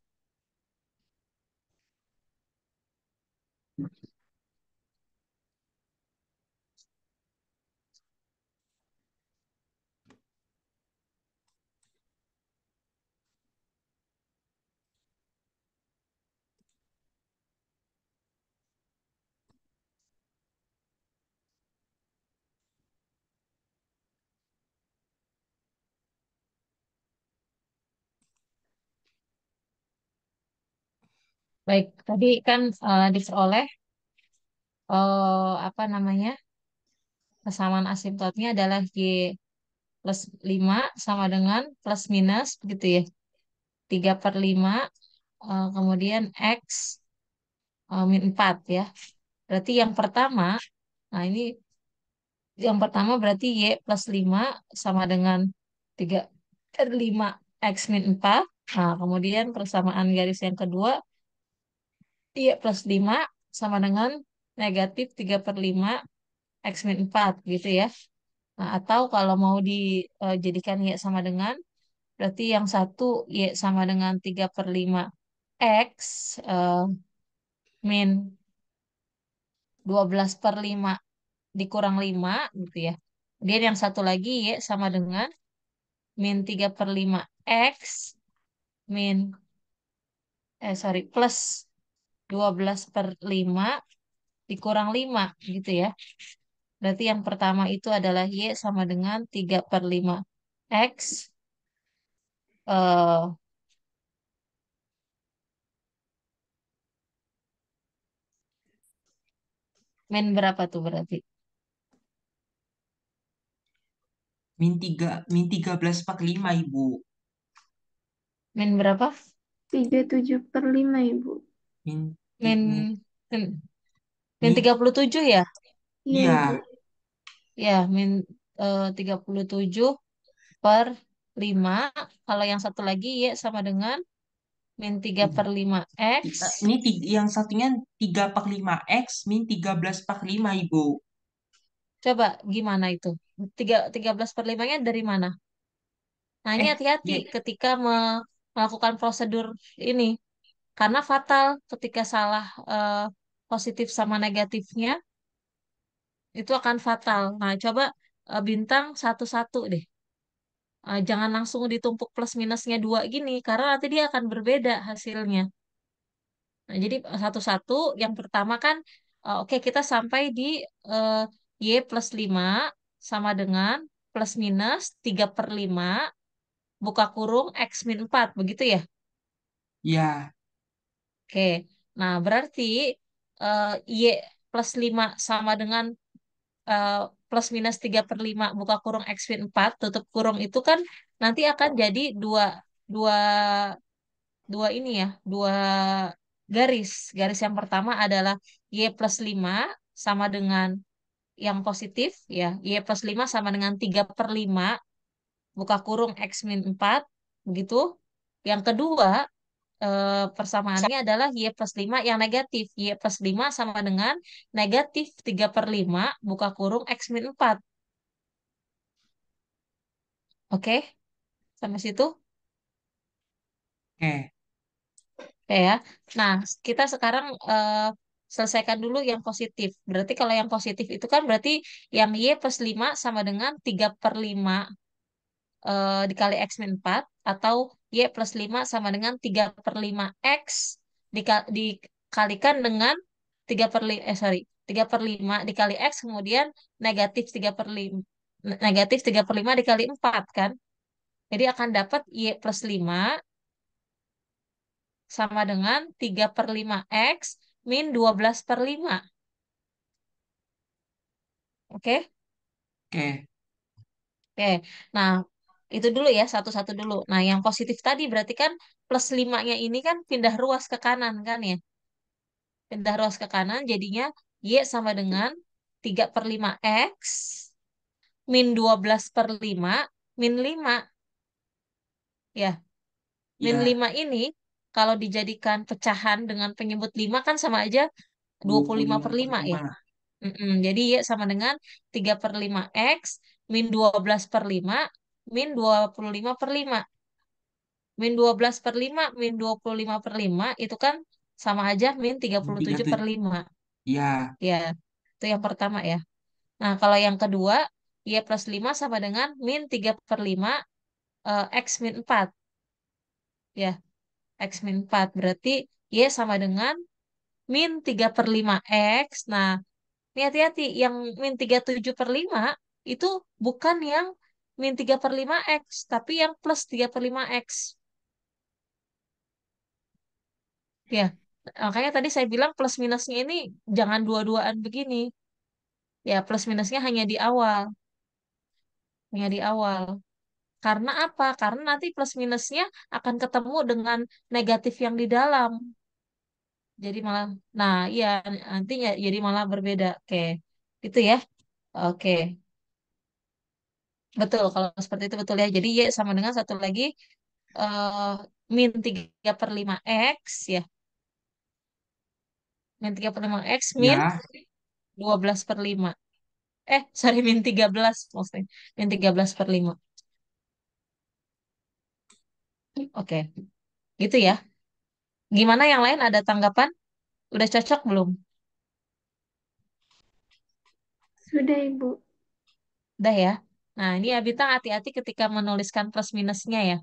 Baik, tadi kan uh, diperoleh uh, apa namanya kesamaan asimptotnya adalah Y plus 5 sama dengan plus minus begitu ya. 3 per 5 uh, eh, kemudian X uh, min 4 ya. Berarti yang pertama, nah ini yang pertama berarti Y plus 5 sama dengan 3 per 5 X min 4. Nah, kemudian persamaan garis yang kedua Iya, plus 5 sama dengan negatif 3 per 5 X min 4 gitu ya. Nah, atau kalau mau dijadikan eh, Y sama dengan, berarti yang satu Y sama dengan 3 per 5 X uh, min 12 per 5 dikurang 5 gitu ya. Kemudian yang satu lagi Y sama dengan min 3 per 5 X min eh sorry plus 12 per 5 dikurang 5 gitu ya. Berarti yang pertama itu adalah Y sama dengan 3 per 5 X. Uh, min berapa tuh berarti? Min 3, min 13 per 5 Ibu. Min berapa? 37 per 5 Ibu. Min Min min min 37 ya? Iya. Ya, min eh, uh, 37 per 5. Kalau yang satu lagi Y sama dengan min 3 per 5X. Ini tiga, yang satunya 3 per 5x min 13 per 5, Ibu. Coba gimana itu? 3, 13 per 5-nya dari mana? Nah, ini Eh, hati-hati ya, ketika me- melakukan prosedur ini karena fatal ketika salah uh, positif sama negatifnya itu akan fatal. Nah, coba uh, bintang satu-satu deh. uh, jangan langsung ditumpuk plus minusnya dua gini, karena nanti dia akan berbeda hasilnya. Nah, jadi satu-satu, yang pertama kan, uh, oke kita sampai di uh, Y plus lima sama dengan plus minus 3 per 5, buka kurung X min 4, begitu ya? Iya. Oke. Nah, berarti uh, Y plus 5 sama dengan uh, plus minus 3 per 5 buka kurung X min 4, tutup kurung itu kan nanti akan jadi dua, dua, dua ini ya, dua garis. Garis yang pertama adalah Y plus 5 sama dengan yang positif, ya Y plus 5 sama dengan 3 per 5, buka kurung X min 4, begitu. Yang kedua, Eh, persamaannya adalah Y plus 5 yang negatif. Y plus 5 sama dengan negatif 3 per 5, buka kurung X min 4. Oke? Okay? Sampai situ? Oke. Okay. Oke ya. Nah, kita sekarang uh, selesaikan dulu yang positif. Berarti kalau yang positif itu kan berarti yang Y plus 5 sama dengan 3 per 5 uh, eh, dikali X min 4 atau Y plus 5 sama dengan 3 per 5X dikalikan dengan 3 per 5, eh sorry, 3 per 5 dikali X kemudian negatif 3 per 5, negatif 3 per 5 dikali 4 kan. Jadi akan dapat Y plus 5 sama dengan 3 per 5X min 12 per 5. Oke? Okay? Oke. Okay. Oke, okay. nah itu dulu ya satu-satu dulu. Nah, yang positif tadi berarti kan plus limanya ini kan pindah ruas ke kanan kan ya. Pindah ruas ke kanan jadinya Y sama dengan 3 per 5 X min 12 per 5 min 5. Ya. Min ya. 5 ini kalau dijadikan pecahan dengan penyebut 5 kan sama aja 25, 25 per 5, 5. ya. Mm -mm. Jadi Y sama dengan 3 per 5 X min 12 per 5 min 25 per 5. Min 12 per 5, min 25 per 5, itu kan sama aja min 37 per 5. Iya. Ya, itu yang pertama ya. Nah, kalau yang kedua, Y plus 5 sama dengan min 3 per 5, uh, eh, X min 4. Ya, X min 4. Berarti Y sama dengan min 3 per 5 X. Nah, hati-hati, yang min 37 per 5 itu bukan yang min 3 per 5x, tapi yang plus 3 per 5x. Ya, makanya tadi saya bilang plus minusnya ini jangan dua-duaan begini. Ya, plus minusnya hanya di awal. Hanya di awal. Karena apa? Karena nanti plus minusnya akan ketemu dengan negatif yang di dalam. Jadi malah, nah iya nantinya jadi malah berbeda. Oke, gitu ya. Oke. Betul, kalau seperti itu betul ya. Jadi Y ya, sama dengan satu lagi uh, min 3 per 5X ya. Min 3 per 5X ya. min Ya, 12 per 5. Eh, sorry, min 13 maksudnya. Min 13 per 5. Oke, okay. gitu ya. Gimana yang lain ada tanggapan? Udah cocok belum? Sudah, Ibu. Udah ya. Nah, ini abita hati-hati ketika menuliskan plus minusnya ya.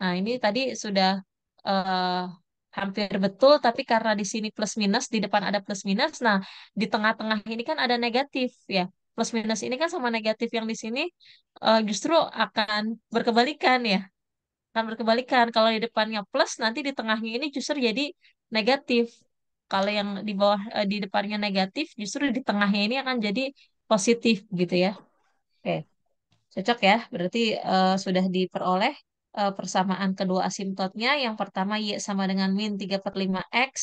Nah, ini tadi sudah uh, hampir betul, tapi karena di sini plus minus, di depan ada plus minus, nah di tengah-tengah ini kan ada negatif ya. Plus minus ini kan sama negatif yang di sini eh, justru akan berkebalikan ya. Akan berkebalikan. Kalau di depannya plus, nanti di tengahnya ini justru jadi negatif. Kalau yang di bawah uh, di depannya negatif, justru di tengahnya ini akan jadi positif gitu ya. Oke. Okay. Cocok ya, berarti uh, sudah diperoleh uh, persamaan kedua asimptotnya. Yang pertama Y sama dengan min 3 per 5X,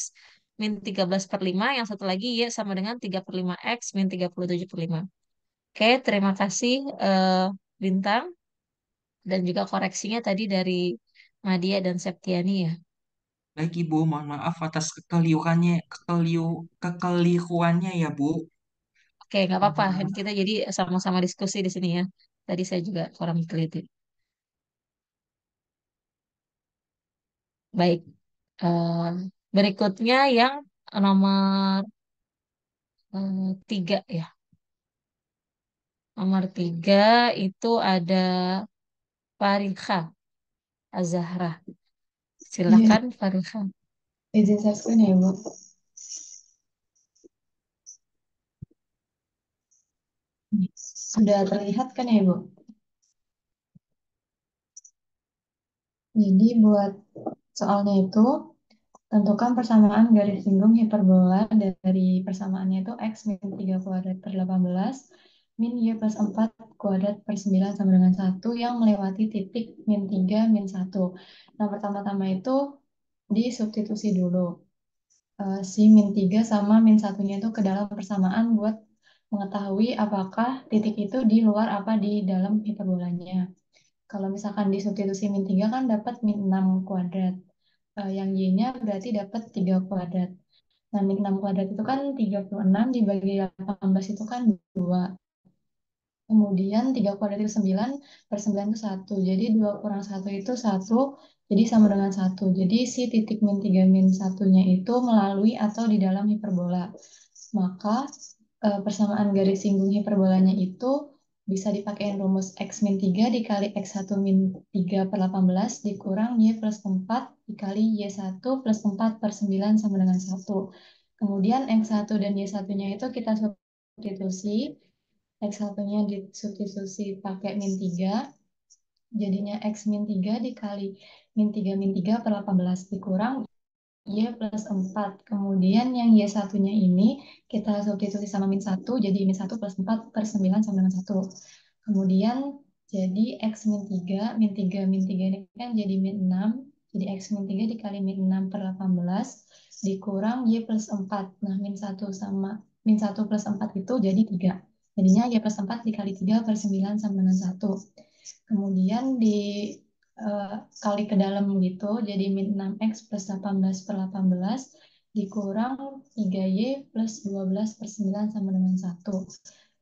min 13 per 5. Yang satu lagi Y sama dengan 3 per 5X, min 37 per 5. Oke, terima kasih uh, Bintang. Dan juga koreksinya tadi dari Madia dan Septiani ya. Baik Ibu, mohon maaf atas kekeliruannya, kekeliru kekeliruannya ya Bu. Oke, nggak apa-apa. Kita jadi sama-sama diskusi di sini ya. Tadi saya juga kurang teliti. Baik. Ehm, berikutnya yang nomor ehm, tiga ya. Nomor tiga itu ada Fariha Azahra. Iya. Silakan ya. Fariha. Izin saksikan ya, Bu. Sudah terlihat kan ya Ibu? Jadi buat soalnya itu, tentukan persamaan garis singgung hiperbola dari persamaannya itu X min 3 kuadrat per 18 min Y plus 4 kuadrat per 9 sama dengan 1 yang melewati titik min 3 min 1. Nah, pertama-tama itu disubstitusi dulu. Uh, si min 3 sama min satunya itu ke dalam persamaan buat mengetahui apakah titik itu di luar apa di dalam hiperbolanya. Kalau misalkan disubstitusi min 3 kan dapat min 6 kuadrat. Eh, yang Y-nya berarti dapat 3 kuadrat. Nah, min 6 kuadrat itu kan 36 dibagi 18 itu kan 2. Kemudian 3 kuadrat itu 9, per 9 itu 1. Jadi 2 kurang 1 itu 1, jadi sama dengan 1. Jadi si titik min 3 min 1-nya itu melalui atau di dalam hiperbola. Maka Eh, persamaan garis singgung hiperbolanya itu bisa dipakai rumus X min 3 dikali X1 min 3 per 18 dikurang Y plus 4 dikali Y1 plus 4 per 9 sama dengan 1. Kemudian X1 dan Y1-nya itu kita substitusi. X1-nya disubstitusi pakai min 3. Jadinya X min 3 dikali min 3 min 3 per 18 dikurang Y plus 4. Kemudian yang Y satunya ini kita substitusi sama min 1, jadi min 1 plus 4 per 9 sama dengan 1. Kemudian jadi X min 3, min 3, min 3 ini kan jadi min 6. Jadi X min 3 dikali min 6 per 18 dikurang Y plus 4. Nah, min 1 sama min 1 plus 4 itu jadi 3. Jadinya Y plus 4 dikali 3 per 9 sama dengan 1. Kemudian di Eh, kali ke dalam gitu. Jadi min 6X plus 18 per 18 dikurang 3Y plus 12 per 9 sama dengan 1.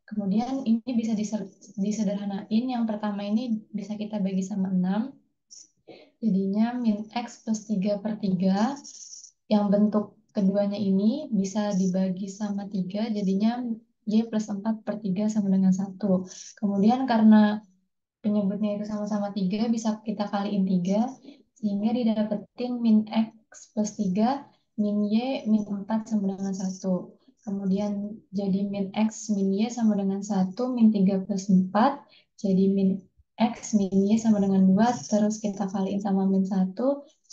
Kemudian ini bisa disederhanain. Yang pertama ini bisa kita bagi sama 6. Jadinya min X plus 3 per 3. Yang bentuk keduanya ini bisa dibagi sama 3. Jadinya Y plus 4 per 3 sama dengan 1. Kemudian karena penyebutnya itu sama-sama 3, bisa kita kaliin 3, sehingga didapetin min x plus 3 min y min 4 sama dengan 1 kemudian jadi min x min y sama dengan 1 min 3 plus 4 jadi min x min y sama dengan 2 terus kita kaliin sama min 1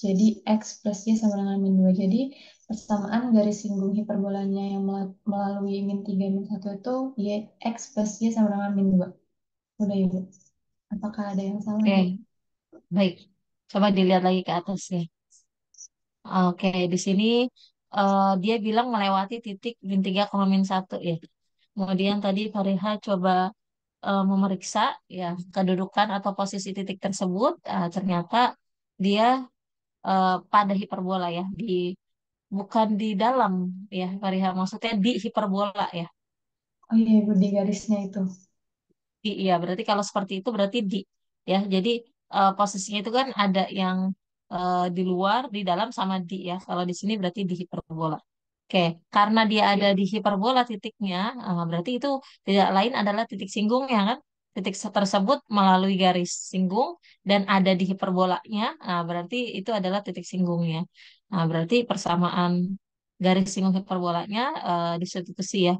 jadi x plus y sama dengan min 2 jadi persamaan garis singgung hiperbolanya yang melalui min 3 min 1 itu y x plus y sama dengan min 2 udah ya, Bu. Apakah ada yang salah? Oke, baik. Coba dilihat lagi ke atas ya. Oke, di sini uh, dia bilang melewati titik min 3, min 1 ya. Kemudian tadi Fariha coba uh, memeriksa ya kedudukan atau posisi titik tersebut. Uh, ternyata dia uh, pada hiperbola ya, di bukan di dalam ya Fariha, maksudnya di hiperbola ya. Oh iya, di garisnya itu. Iya, berarti kalau seperti itu berarti di ya. Jadi uh, posisinya itu kan ada yang uh, di luar, di dalam sama di ya. Kalau di sini berarti di hiperbola. Oke, karena dia ada iya. di hiperbola titiknya, uh, berarti itu tidak lain adalah titik singgung ya kan? Titik tersebut melalui garis singgung dan ada di hiperbolanya. Nah, berarti itu adalah titik singgungnya. Nah, berarti persamaan garis singgung hiperbolanya uh, disubstitusi ya.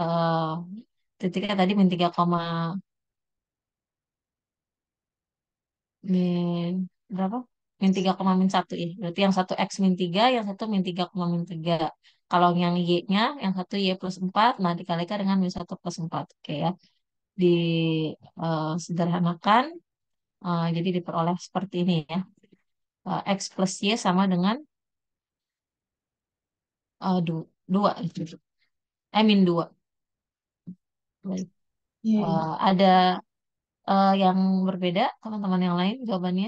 uh, Titiknya tadi min koma, min berapa? Min 3, min 1 ya. Berarti yang satu X min 3, yang satu min 3, min 3. Kalau yang Y-nya, yang satu Y plus empat. nah dikalikan dengan min 1 plus empat. Oke ya. Disederhanakan, eh, uh, eh, jadi diperoleh seperti ini ya. Uh, X plus Y sama dengan uh, 2. 2. Eh, gitu. min 2. Iya, iya. Uh, ada uh, yang berbeda teman-teman yang lain jawabannya?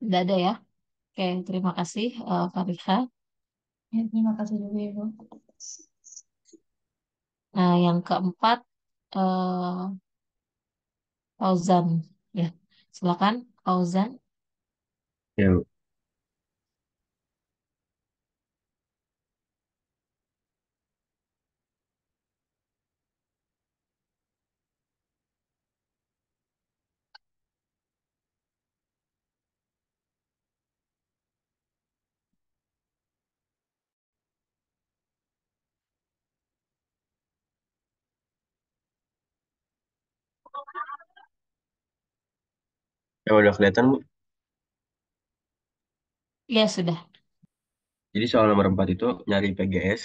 Tidak ada ya? Oke, terima kasih uh, eh, Fariha. Ya, terima kasih juga ibu Nah, yang keempat eh Fauzan. Ya, silakan Fauzan. Ya, Bu. Ya udah kelihatan, Bu. Ya, sudah. Jadi soal nomor 4 itu nyari PGS,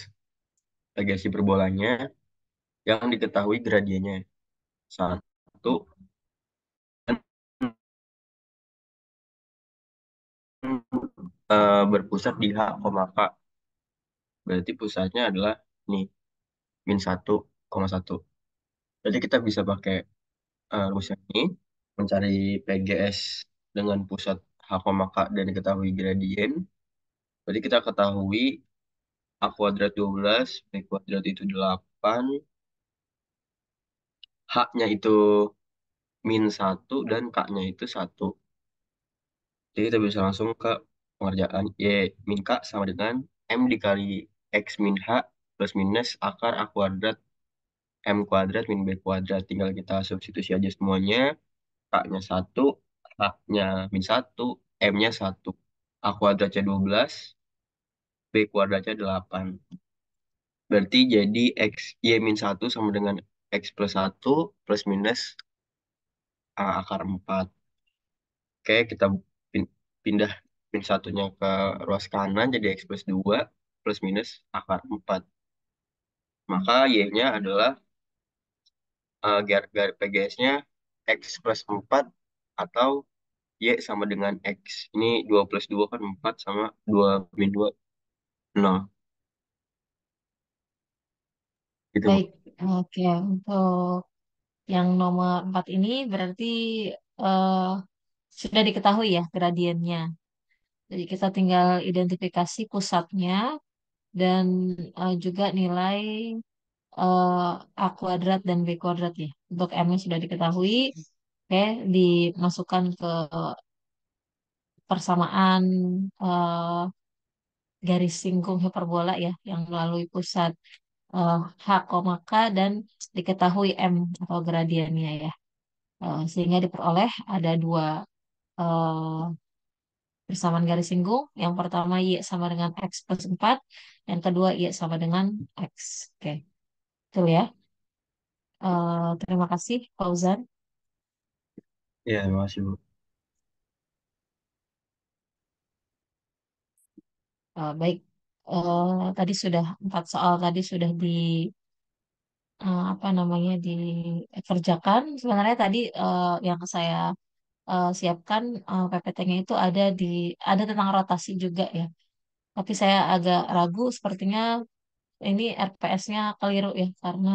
PGS hiperbolanya yang diketahui gradiennya. Satu, eh, berpusat di H, K. Berarti pusatnya adalah nih, min 1, 1. Berarti kita bisa pakai uh, rumusnya ini, mencari PGS dengan pusat H, maka dan ketahui gradien, Jadi kita ketahui A kuadrat 12, B kuadrat itu 8, H-nya itu min 1, dan K-nya itu 1. Jadi kita bisa langsung ke pengerjaan Y min K sama dengan M dikali X min H plus minus akar A kuadrat M kuadrat min B kuadrat. Tinggal kita substitusi aja semuanya. K-nya 1, H-nya min 1, M-nya 1. A kuadratnya 12, B kuadratnya 8. Berarti jadi X, Y min 1 sama dengan X plus 1 plus minus A akar 4. Oke, kita pindah min 1-nya ke ruas kanan jadi X plus 2 plus minus akar 4. Maka Y-nya adalah uh, eh, PGS-nya X plus 4 atau Y sama dengan X. Ini 2 plus 2 kan 4 sama 2 min 2, 0. Gitu. Baik, oke. Untuk yang nomor 4 ini berarti uh, sudah diketahui ya gradiennya. Jadi kita tinggal identifikasi pusatnya dan uh, juga nilai uh, A kuadrat dan B kuadrat ya. Untuk m sudah diketahui. Oke, okay, dimasukkan ke persamaan uh, garis singkung hiperbola ya yang melalui pusat uh, H, K dan diketahui M atau gradiennya ya. Uh, sehingga diperoleh ada dua uh, persamaan garis singgung. Yang pertama Y sama dengan X plus 4. Yang kedua Y sama dengan X. Oke. Okay. Betul ya. Uh, terima kasih, Fauzan. Ya, terima kasih, Bu. Uh, baik. uh, tadi sudah empat soal tadi sudah di uh, apa namanya dikerjakan. Sebenarnya tadi uh, yang saya uh, siapkan uh, PPT-nya itu ada di ada tentang rotasi juga ya. Tapi saya agak ragu, sepertinya ini RPS-nya keliru ya karena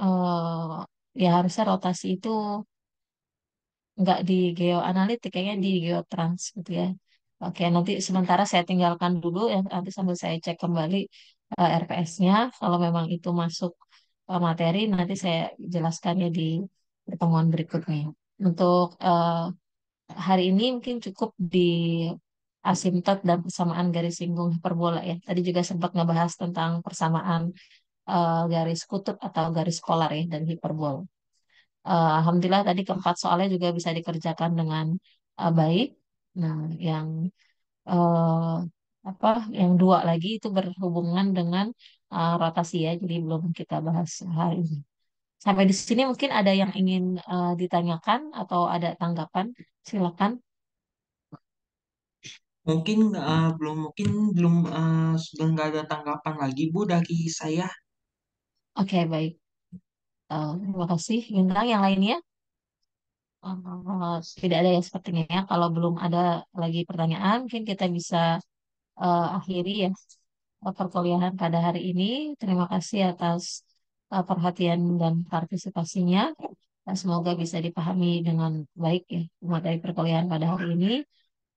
uh, ya harusnya rotasi itu nggak di geoanalitik kayaknya di geotrans gitu ya. Oke, nanti sementara saya tinggalkan dulu ya nanti sambil saya cek kembali uh, eh, RPS-nya kalau memang itu masuk uh, materi nanti saya jelaskannya di pertemuan berikutnya. Untuk hari ini mungkin cukup di asimtot dan persamaan garis singgung hiperbola ya. Tadi juga sempat ngebahas tentang persamaan uh, garis kutub atau garis polar ya dan hiperbola. Uh, Alhamdulillah tadi keempat soalnya juga bisa dikerjakan dengan uh, baik. Nah, yang uh, apa yang dua lagi itu berhubungan dengan uh, rotasi ya, jadi belum kita bahas hari ini. Sampai di sini mungkin ada yang ingin uh, ditanyakan atau ada tanggapan, silakan. Mungkin uh, belum mungkin belum uh, sudah nggak ada tanggapan lagi Bu dari saya. Oke, baik. Uh, terima kasih. Bintang yang lainnya? Uh, tidak ada yang sepertinya ya. Kalau belum ada lagi pertanyaan, mungkin kita bisa uh, akhiri ya perkuliahan pada hari ini. Terima kasih atas uh, perhatian dan partisipasinya. Dan semoga bisa dipahami dengan baik ya materi perkuliahan pada hari ini.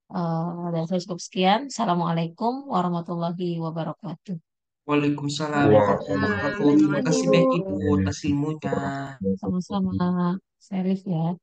Uh, dan saya cukup sekian. Assalamualaikum warahmatullahi wabarakatuh. Waalaikumsalam warahmatullahi wabarakatuh. Terima kasih banyak Ibu atas ilmunya. Sama-sama. Serif ya.